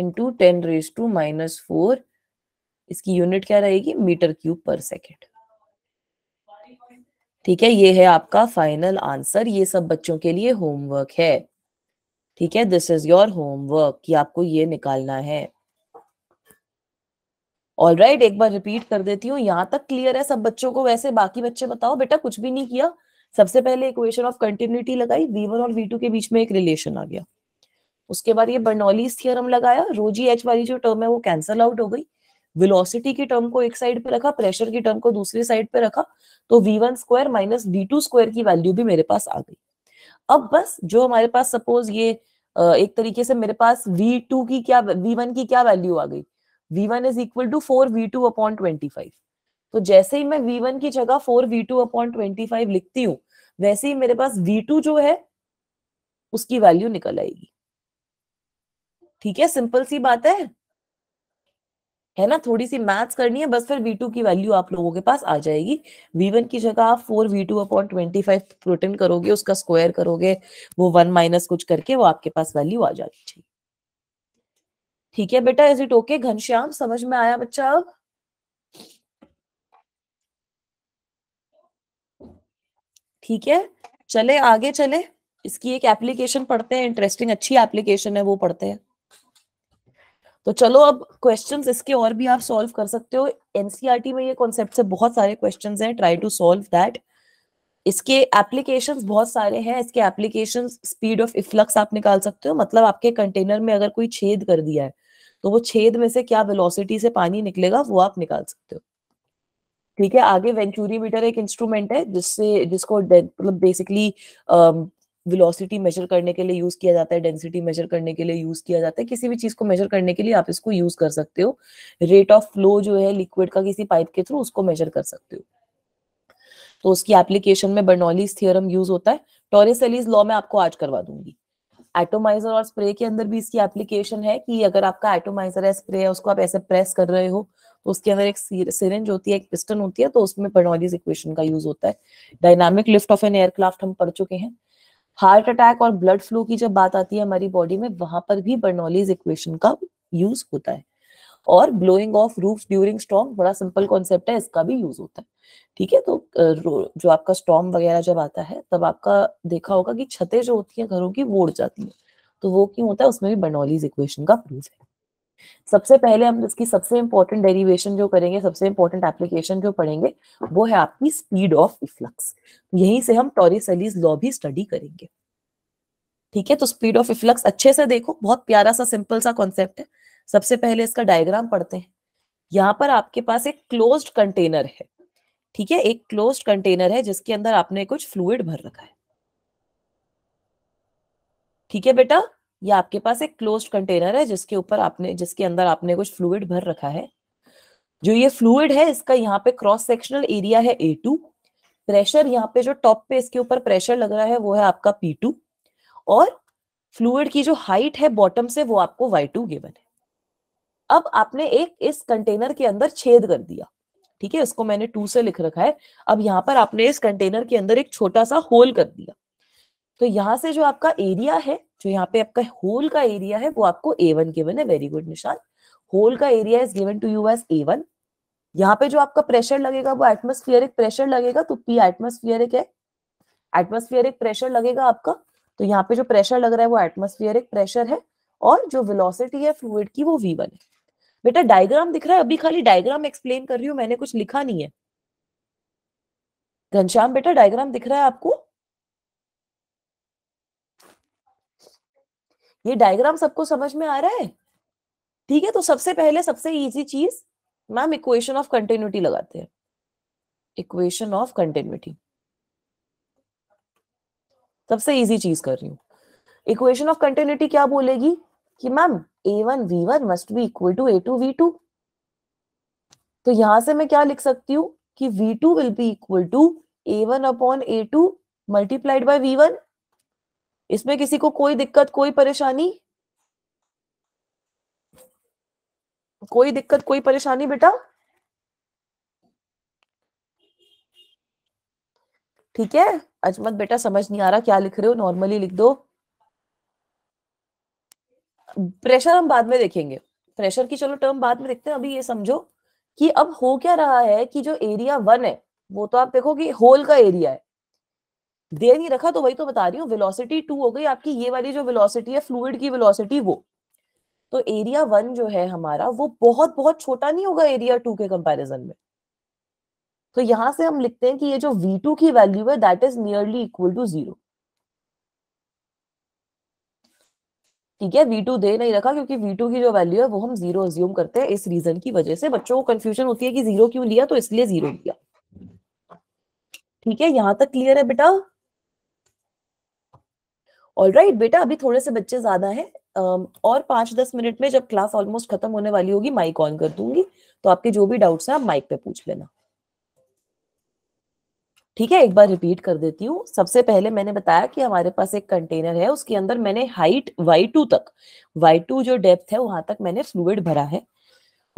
A: into ten raise to minus four इसकी यूनिट क्या रहेगी मीटर क्यूब पर सेकेंड ठीक है ये है आपका फाइनल आंसर ये सब बच्चों के लिए होमवर्क है ठीक है दिस इज योर होमवर्क कि आपको ये निकालना है ऑल राइट right, एक बार रिपीट कर देती हूँ यहाँ तक क्लियर है सब बच्चों को वैसे बाकी बच्चे बताओ बेटा कुछ भी नहीं किया सबसे पहले इक्वेशन ऑफ कंटिन्यूटी लगाई वी वन और वी टू के बीच में एक रिलेशन आ गया उसके बाद ये बर्नोलीस थियरम लगाया रोजी एच वाली जो टर्म है वो कैंसल आउट हो गई वेलोसिटी की टर्म को एक साइड पे रखा प्रेशर की टर्म को दूसरी साइड पे रखा तो V one square minus D two square की वैल्यू भी मेरे पास आ गई अब बस जो हमारे पास सपोज ये एक तरीके से मेरे पास वी टू की क्या वी वन की क्या वैल्यू आ गई V one is equal to four V two upon twenty five तो जैसे ही मैं वी वन की जगह four V two upon twenty five लिखती हूँ वैसे ही मेरे पास वी टू जो है उसकी वैल्यू निकल आएगी ठीक है सिंपल सी बात है है ना थोड़ी सी मैथ्स करनी है बस फिर V2 की वैल्यू आप लोगों के पास आ जाएगी V1 की जगह आप 4 V2 टू अपॉन ट्वेंटी करोगे उसका स्क्वायर करोगे वो वन माइनस कुछ करके वो आपके पास वैल्यू आ जानी चाहिए ठीक है बेटा इज इट ओके घनश्याम समझ में आया बच्चा अब ठीक है चले आगे चले इसकी एक एप्लीकेशन पढ़ते हैं इंटरेस्टिंग अच्छी एप्लीकेशन है वो पढ़ते हैं तो चलो अब क्वेश्चंस इसके और भी आप सॉल्व कर सकते हो एनसीआर e में ये कॉन्सेप्ट से बहुत सारे क्वेश्चंस हैं ट्राई टू सॉल्व दैट इसके एप्लीकेशंस बहुत सारे हैं इसके एप्लीकेशंस स्पीड ऑफ इफ्लक्स आप निकाल सकते हो मतलब आपके कंटेनर में अगर कोई छेद कर दिया है तो वो छेद में से क्या वेलोसिटी से पानी निकलेगा वो आप निकाल सकते हो ठीक है आगे वेंचुरी मीटर एक इंस्ट्रूमेंट है जिससे जिसको मतलब बेसिकली वेलोसिटी मेजर करने के लिए यूज किया जाता है डेंसिटी मेजर करने के लिए यूज किया जाता है किसी भी चीज को मेजर करने के लिए आप इसको यूज कर सकते हो रेट ऑफ फ्लो जो है लिक्विड का किसी पाइप के थ्रू उसको मेजर कर सकते हो तो उसकी एप्लीकेशन में बर्नौलीज थियरम यूज होता है टॉरेसेलीज लॉ में आपको आज करवा दूंगी एटोमाइजर और स्प्रे के अंदर भी इसकी एप्लीकेशन है कि अगर आपका एटोमाइजर है स्प्रे है उसको आप ऐसे प्रेस कर रहे हो तो उसके अंदर एक सिरेंज होती है एक पिस्टन होती है तो उसमें बर्नौलीज इक्वेशन का यूज होता है dynamic lift of an aircraft हम पढ़ चुके हैं हार्ट अटैक और ब्लड फ्लो की जब बात आती है हमारी बॉडी में वहां पर भी बर्नोलीज इक्वेशन का यूज होता है और blowing of roof during storm बड़ा सिंपल कॉन्सेप्ट है इसका भी यूज होता है ठीक है तो जो आपका स्टॉम वगैरह जब आता है तब आपका देखा होगा कि छतें जो होती हैं घरों की वो उड़ जाती हैं तो वो क्यों होता है उसमें भी बर्नोलीज इक्वेशन का प्रूफ है सबसे पहले हम इसकी सबसे इंपॉर्टेंट डेरिवेशन जो करेंगे सबसे इंपॉर्टेंट एप्लीकेशन जो पढ़ेंगे वो है आपकी स्पीड ऑफ इफ्लक्स यहीं से हम टॉरिसलीज लॉ भी स्टडी करेंगे ठीक है तो स्पीड ऑफ इफ्लक्स अच्छे से देखो बहुत प्यारा सा सिंपल सा कॉन्सेप्ट है सबसे पहले इसका डायग्राम पढ़ते हैं यहाँ पर आपके पास एक क्लोज कंटेनर है ठीक है एक क्लोज कंटेनर है जिसके अंदर आपने कुछ फ्लूड भर रखा है ठीक है बेटा या आपके पास एक क्लोज कंटेनर है जिसके ऊपर आपने जिसके अंदर आपने कुछ फ्लूड भर रखा है जो ये फ्लूड है इसका यहाँ पे क्रॉस सेक्शनल एरिया है ए टू प्रेशर यहाँ पे जो टॉप पे इसके ऊपर प्रेशर लग रहा है वो है आपका पी टू और फ्लूड की जो हाइट है बॉटम से वो आपको वाई टू गिवन है अब आपने एक इस कंटेनर के अंदर छेद कर दिया ठीक है इसको मैंने टू से लिख रखा है अब यहाँ पर आपने इस कंटेनर के अंदर एक छोटा सा होल कर दिया तो यहाँ से जो आपका एरिया है जो यहाँ पे आपका होल का एरिया है वो आपको ए वन गिवन है वेरी गुड निशान होल का area is given to you as A one यहाँ पे जो आपका प्रेशर लगेगा वो एटमोस्फियरिक प्रेशर लगेगा तो पी एटमोस्फियरिक है एटमोस्फियरिक प्रेशर लगेगा आपका तो यहाँ पे जो प्रेशर लग रहा है वो एटमोस्फियरिक प्रेशर है और जो वेलोसिटी है फ्लूड की वो वी है बेटा डायग्राम दिख रहा है अभी खाली डायग्राम एक्सप्लेन कर रही हूँ मैंने कुछ लिखा नहीं है घनश्याम बेटा डायग्राम दिख रहा है आपको ये डायग्राम सबको समझ में आ रहा है ठीक है तो सबसे पहले सबसे इजी चीज मैम इक्वेशन ऑफ कंटिन्यूटी लगाते हैं इक्वेशन ऑफ कंटिन्यूटी सबसे इजी चीज कर रही हूं इक्वेशन ऑफ कंटिन्यूटी क्या बोलेगी कि ma'am A one we one must be equal to A two we two तो यहां से मैं क्या लिख सकती हूँ कि V two will be equal to A one upon A two multiplied by V one इसमें किसी को कोई दिक्कत कोई परेशानी कोई दिक्कत कोई परेशानी बेटा ठीक है अजमत बेटा समझ नहीं आ रहा क्या लिख रहे हो नॉर्मली लिख दो प्रेशर हम बाद में देखेंगे प्रेशर की चलो टर्म बाद में देखते हैं अभी ये समझो कि अब हो क्या रहा है कि जो एरिया वन है वो तो आप देखो कि होल का एरिया है दे नहीं रखा तो वही तो बता रही हूँ वेलोसिटी टू हो गई आपकी ये वाली जो वेलोसिटी है फ्लूड की वेलोसिटी वो तो एरिया वन जो है हमारा वो बहुत बहुत छोटा नहीं होगा एरिया टू के कंपैरिजन में तो यहां से हम लिखते हैं कि ये जो v2 की वैल्यू है that is nearly equal to zero ठीक है v2 दे नहीं रखा क्योंकि v2 की जो वैल्यू है वो हम जीरो अज्यूम करते हैं इस रीजन की वजह से बच्चों को कंफ्यूजन होती है कि जीरो क्यों लिया तो इसलिए जीरो लिया ठीक है यहां तक क्लियर है बेटा ऑल राइट बेटा अभी थोड़े से बच्चे ज्यादा है और पांच दस मिनट में जब क्लास ऑलमोस्ट खत्म होने वाली होगी माइक ऑन कर दूंगी तो आपके जो भी डाउट्स हैं आप माइक पे पूछ लेना ठीक है एक बार रिपीट कर देती हूँ सबसे पहले मैंने बताया कि हमारे पास एक कंटेनर है उसके अंदर मैंने हाइट वाई टू तक वाई टू जो डेप्थ है वहां तक मैंने फ्लूड भरा है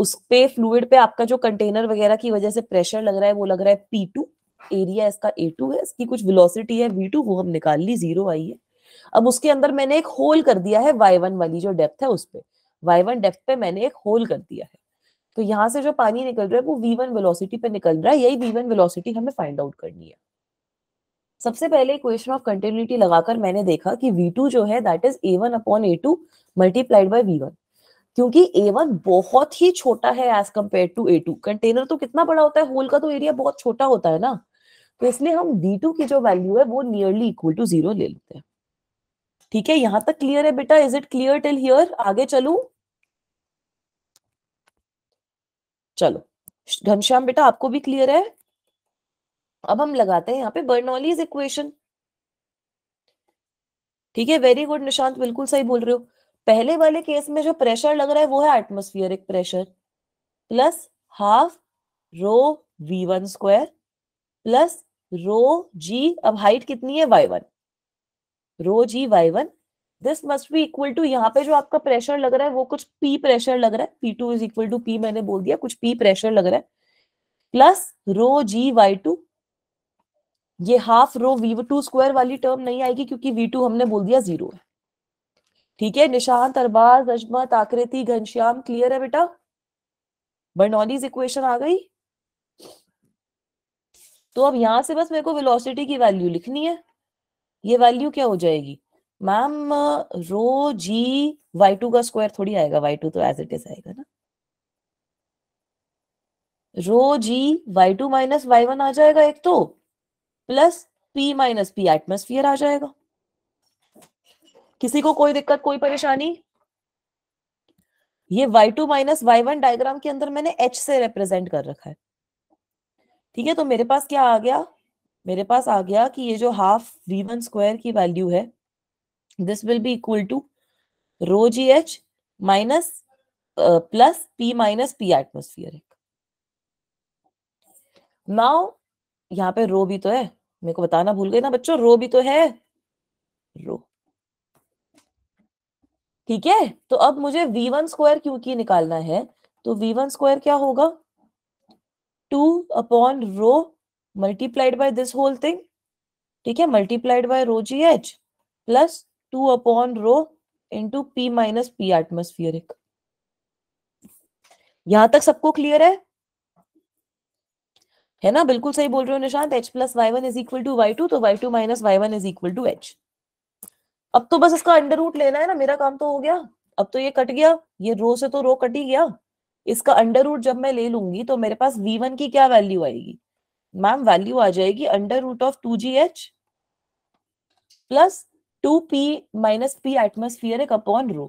A: उस पे फ्लूड पे आपका जो कंटेनर वगैरह की वजह से प्रेशर लग रहा है वो लग रहा है पी टू एरिया इसका ए टू है इसकी कुछ विलोसिटी है वी टू वो हम निकाल ली जीरो आई है अब उसके अंदर मैंने एक होल कर दिया है वाई वन वाली जो डेप्थ है उस पर वाई वन डेप्थ पे मैंने एक होल कर दिया है तो यहाँ से जो पानी निकल रहा है वो वी वन वेलोसिटी पे निकल रहा है यही वी वन वेलोसिटी हमें फाइंड आउट करनी है सबसे पहले इक्वेशन ऑफ कंटिन्यूटी लगाकर मैंने देखा कि v2 जो है that is a1 one upon A two multiplied by V क्योंकि a1 बहुत ही छोटा है as compare to a2 container तो कितना बड़ा होता है होल का तो एरिया बहुत छोटा होता है ना तो इसलिए हम टू की जो वैल्यू है वो नियरली इक्वल टू जीरो ले लेते हैं ठीक है यहां तक क्लियर है बेटा is it clear till here आगे चलू चलो घनश्याम बेटा आपको भी क्लियर है अब हम लगाते हैं यहाँ पे बर्नौलीज इक्वेशन ठीक है वेरी गुड निशांत बिल्कुल सही बोल रहे हो पहले वाले केस में जो प्रेशर लग रहा है वो है atmospheric pressure plus half rho we one square plus rho G अब हाइट कितनी है Y one rho G Y one this must be equal to यहाँ पे जो आपका प्रेशर लग रहा है वो कुछ पी प्रेशर लग रहा है P two is equal to P मैंने बोल दिया कुछ पी प्रेशर लग रहा है plus rho G Y two ये half rho we two square वाली टर्म नहीं आएगी क्योंकि वी टू हमने बोल दिया जीरो है ठीक है निशांत अरबाज अजमत आकृति घनश्याम क्लियर है बेटा बर्नॉलीज इक्वेशन आ गई तो अब यहां से बस मेरे को वेलोसिटी की वैल्यू लिखनी है ये वैल्यू क्या हो जाएगी ma'am rho G Y two का स्क्वायर थोड़ी आएगा वाई टू तो एज इट इज आएगा ना rho G Y two minus Y one आ जाएगा एक तो plus P minus P atmosphere आ जाएगा किसी को कोई दिक्कत कोई परेशानी ये Y two minus Y one diagram के अंदर मैंने एच से रिप्रेजेंट कर रखा है ठीक है तो मेरे पास क्या आ गया मेरे पास आ गया कि ये जो हाफ वी वन स्क्वायर की वैल्यू है this will be equal to rho ji H minus plus P minus P atmosphere now यहाँ पे रो भी तो है मेरे को बताना भूल गए ना बच्चों रो भी तो है रो ठीक है तो अब मुझे वी वन स्क्वायर क्योंकि निकालना है तो वी वन स्क्वायर क्या होगा two upon rho multiplied by this whole thing ठीक है multiplied by rho ji H plus two upon rho into P minus P atmospheric यहां तक सबको क्लियर है है ना बिल्कुल सही बोल रहे हो Nishant h plus Y one is equal to Y two तो Y two minus Y one is equal to H अब तो बस इसका अंडर रूट लेना है ना मेरा काम तो हो गया अब तो ये कट गया ये रो से तो रो कट ही गया इसका अंडर रूट जब मैं ले लूंगी तो मेरे पास v1 की क्या वैल्यू आएगी मैम वैल्यू आ जाएगी under root of two G H plus two P minus P एक upon rho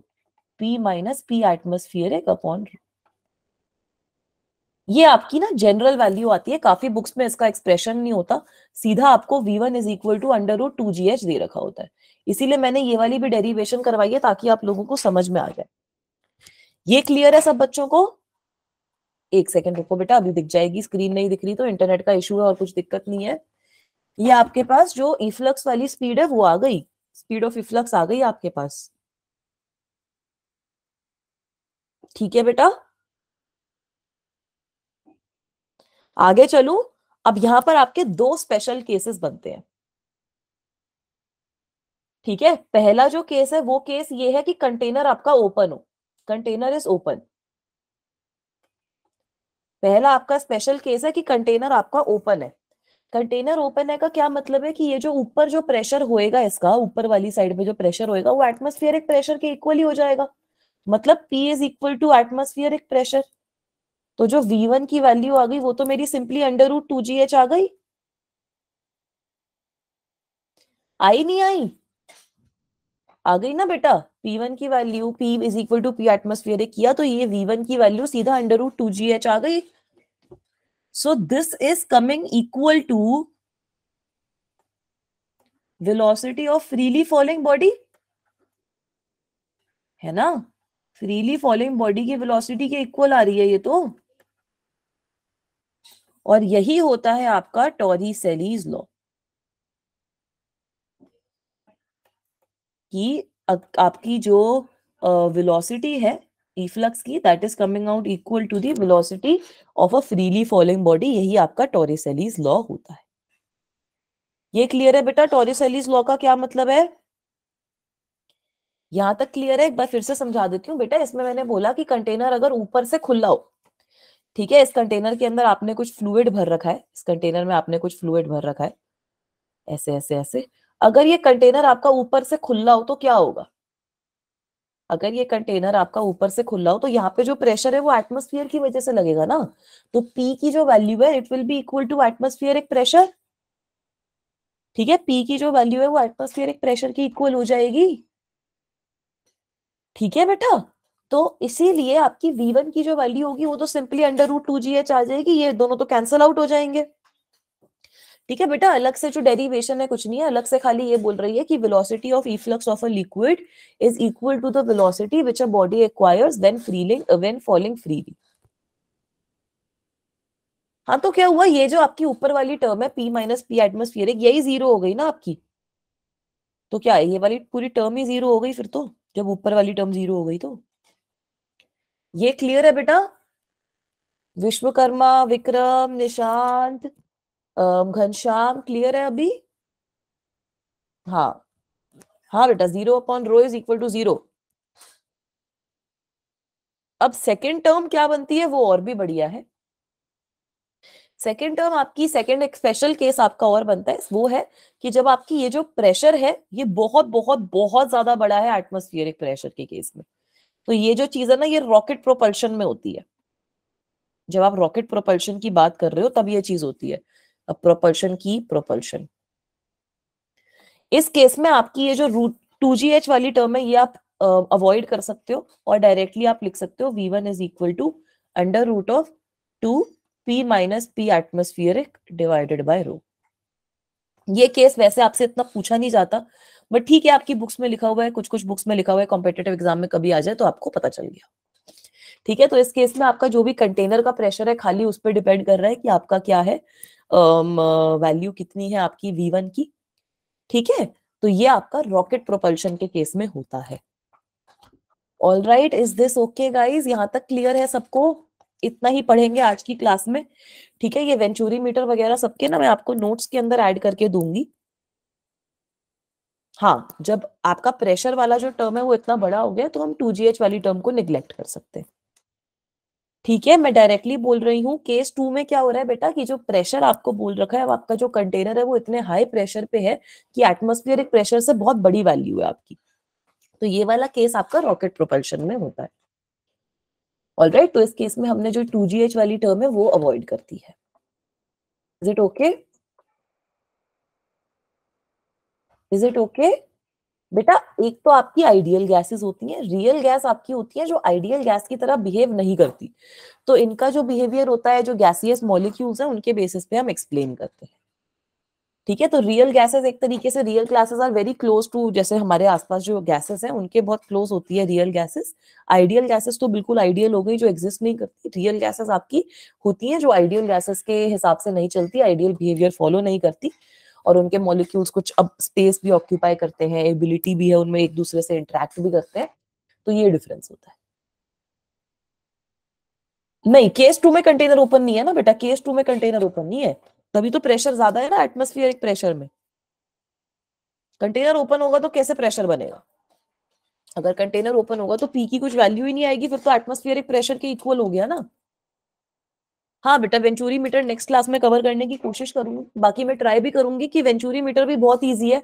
A: P minus P एक अपॉन रो ये आपकी ना जनरल वैल्यू आती है काफी बुक्स में इसका एक्सप्रेशन नहीं होता सीधा आपको v1 one is equal to under root two G H दे रखा होता है इसीलिए मैंने ये वाली भी डेरिवेशन करवाई है ताकि आप लोगों को समझ में आ जाए ये क्लियर है सब बच्चों को एक सेकेंड रुको बेटा अभी दिख जाएगी स्क्रीन नहीं दिख रही तो इंटरनेट का इशू है और कुछ दिक्कत नहीं है ये आपके पास जो इफ्लक्स वाली स्पीड है वो आ गई स्पीड ऑफ इफ्लक्स आ गई आपके पास ठीक है बेटा आगे चलू अब यहां पर आपके दो स्पेशल केसेस बनते हैं ठीक है पहला जो केस है वो केस ये है कि कंटेनर आपका ओपन हो कंटेनर इज ओपन पहला आपका स्पेशल केस है कि कंटेनर आपका ओपन है कंटेनर ओपन है का क्या मतलब है कि ये जो ऊपर जो प्रेशर होएगा इसका ऊपर वाली साइड में जो प्रेशर होएगा वो एटमोस्फियर प्रेशर के इक्वली हो जाएगा मतलब P is equal to atmosphere pressure तो जो वी वन की वैल्यू आ गई वो तो मेरी simply under root two G H आ गई आई नहीं आई आ गई ना बेटा P1 की value P is equal to P atmosphere किया तो ये V1 की वैल्यू सीधा under root two G H आ गई so this is coming equal to velocity of freely following body है ना फ्रीली फॉलोइंग बॉडी की वेलोसिटी के इक्वल आ रही है ये तो और यही होता है आपका टॉरी सेलीज लॉ कि आपकी जो वेलोसिटी uh, है इफ्लक्स की that is coming out equal to the velocity of a freely following body यही आपका टोरेसेलीज लॉ होता है ये क्लियर है बेटा टोरेसेलीज लॉ का क्या मतलब है यहां तक क्लियर है एक बार फिर से समझा देती हूँ बेटा इसमें मैंने बोला कि कंटेनर अगर ऊपर से खुला हो ठीक है इस कंटेनर के अंदर आपने कुछ फ्लूड भर रखा है इस कंटेनर में आपने कुछ फ्लूड भर रखा है ऐसे ऐसे ऐसे अगर ये कंटेनर आपका ऊपर से खुला हो तो क्या होगा अगर ये कंटेनर आपका ऊपर से खुला हो तो यहाँ पे जो प्रेशर है वो एटमोस्फियर की वजह से लगेगा ना तो पी की जो वैल्यू है it will be equal to atmosphere एक प्रेशर ठीक है पी की जो वैल्यू है वो एटमोस्फियर एक प्रेशर की इक्वल हो जाएगी ठीक है बेटा तो इसीलिए आपकी V1 की जो वैल्यू होगी वो तो simply under root two G H आ जाएगी ये दोनों तो कैंसल आउट हो जाएंगे ठीक है बेटा अलग से जो डेरिवेशन है कुछ नहीं है अलग से खाली ये बोल रही है कि velocity of efflux of a liquid is equal to the velocity which a body acquires then freely when falling freely हाँ तो क्या हुआ ये जो आपकी ऊपर वाली टर्म है पी माइनस पी एटमोस्फियरिक यही जीरो हो गई ना आपकी तो क्या ये वाली पूरी टर्म ही जीरो हो गई फिर तो जब ऊपर वाली टर्म जीरो हो गई तो ये क्लियर है बेटा विश्वकर्मा विक्रम निशांत घनश्याम क्लियर है अभी हाँ हाँ बेटा zero upon rho is equal to zero अब सेकेंड टर्म क्या बनती है वो और भी बढ़िया है सेकेंड टर्म आपकी सेकेंड एक स्पेशल केस आपका और बनता है वो है कि जब आपकी ये जो प्रेशर है ये बहुत बहुत बहुत ज्यादा बड़ा है एटमोस्फियरिक प्रेशर के केस में तो ये जो चीज है ना ये रॉकेट प्रोपल्शन में होती है जब आप रॉकेट प्रोपल्शन की बात कर रहे हो तब ये चीज होती है प्रोपल्शन की प्रोपल्शन इस केस में आपकी ये जो रूट टू जी एच वाली टर्म है ये आप अवॉइड uh, कर सकते हो और डायरेक्टली आप लिख सकते हो V one is equal to under root of two P minus P atmospheric divided by rho ये केस वैसे आपसे इतना पूछा नहीं जाता बट ठीक है आपकी बुक्स में लिखा हुआ है कुछ कुछ बुक्स में लिखा हुआ है कॉम्पिटेटिव एग्जाम में कभी आ जाए तो आपको पता चल गया ठीक है तो इस केस में आपका जो भी कंटेनर का प्रेशर है खाली उस पर डिपेंड कर रहा है कि आपका क्या है वैल्यू कितनी है आपकी वी वन की ठीक है तो ये आपका रॉकेट प्रोपल्शन के केस में होता है all right is this okay guys यहाँ तक क्लियर है सबको इतना ही पढ़ेंगे आज की क्लास में ठीक है ये वेंचुरी मीटर वगैरह सबके ना मैं आपको नोट्स के अंदर ऐड करके दूंगी हाँ जब आपका प्रेशर वाला जो टर्म है वो इतना बड़ा हो गया तो हम टू वाली टर्म को निग्लेक्ट कर सकते हैं ठीक है मैं डायरेक्टली बोल रही हूँ केस टू में क्या हो रहा है बेटा कि जो प्रेशर आपको बोल रखा है आपका जो कंटेनर है वो इतने हाई प्रेशर पे है कि एटमोस्फियर प्रेशर से बहुत बड़ी वैल्यू है आपकी तो ये वाला केस आपका रॉकेट प्रोपल्शन में होता है ऑल राइट right, तो इस केस में हमने जो टू जी एच वाली टर्म है वो अवॉइड करती है is it okay is it okay बेटा एक तो आपकी आइडियल गैसेस होती हैं रियल गैस आपकी होती है जो आइडियल गैस की तरह बिहेव नहीं करती तो इनका जो बिहेवियर होता है जो गैसियस मॉलिक्यूल्स हैं उनके बेसिस पे हम एक्सप्लेन करते हैं ठीक है तो रियल गैसेस एक तरीके से real classes are very close to जैसे हमारे आसपास जो गैसेस हैं उनके बहुत क्लोज होती है रियल गैसेस आइडियल गैसेस तो बिल्कुल आइडियल हो गई जो एग्जिस्ट नहीं करती रियल गैसेस आपकी होती हैं जो आइडियल गैसेस के हिसाब से नहीं चलती आइडियल बिहेवियर फॉलो नहीं करती और उनके मॉलिक्यूल्स कुछ अब स्पेस भी ऑक्यूपाई करते हैं एबिलिटी भी है उनमें एक दूसरे से इंटरेक्ट भी करते हैं तो ये डिफरेंस होता है नहीं केस टू में कंटेनर ओपन नहीं है ना बेटा केस टू में कंटेनर ओपन नहीं है तभी तो प्रेशर ज्यादा है ना एटमोस्फियरिक प्रेशर में कंटेनर ओपन होगा तो कैसे प्रेशर बनेगा अगर कंटेनर ओपन होगा तो पी की कुछ वैल्यू ही नहीं आएगी फिर तो एटमोस्फियरिक प्रेशर के इक्वल हो गया ना हाँ बेटा वेंचुरी मीटर नेक्स्ट क्लास में कवर करने की कोशिश करूंगी बाकी मैं ट्राई भी करूंगी कि वेंचुरी मीटर भी बहुत ईजी है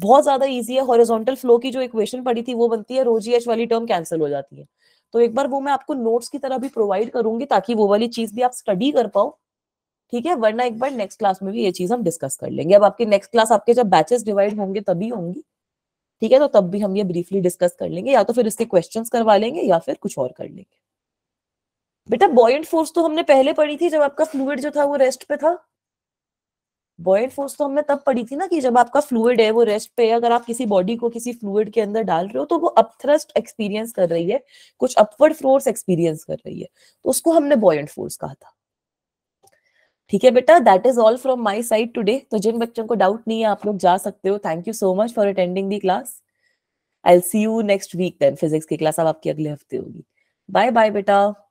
A: बहुत ज्यादा ईजी है हॉरिजॉन्टल फ्लो की जो इक्वेशन पड़ी थी वो बनती है रोजी एच वाली टर्म कैंसिल हो जाती है तो एक बार वो मैं आपको नोट्स की तरह भी प्रोवाइड करूंगी ताकि वो वाली चीज भी आप स्टडी कर पाओ ठीक है वरना एक बार नेक्स्ट क्लास में भी ये चीज हम डिस्कस कर लेंगे अब आपके नेक्स्ट क्लास आपके जब बैचेस डिवाइड होंगे तभी होंगी ठीक है तो तब भी हम ये ब्रीफली डिस्कस कर लेंगे या तो फिर इसके क्वेश्चंस करवा लेंगे या फिर कुछ और कर लेंगे बेटा बॉयंट फोर्स तो हमने पहले पढ़ी थी जब आपका फ्लूड जो था वो रेस्ट पे था बॉयंट फोर्स तो हमने तब पढ़ी थी ना कि जब आपका फ्लूड है वो रेस्ट पे है अगर आप किसी बॉडी को किसी फ्लूड के अंदर डाल रहे हो तो वो अपथ्रस्ट एक्सपीरियंस कर रही है कुछ अपवर्ड फोर्स एक्सपीरियंस कर रही है तो उसको हमने बॉयंट फोर्स कहा था ठीक है बेटा that is all from my side today तो जिन बच्चों को डाउट नहीं है आप लोग जा सकते हो thank you so much for attending the class I'll see you next week then physics की क्लास अब आपकी अगले हफ्ते होगी बाय बाय बेटा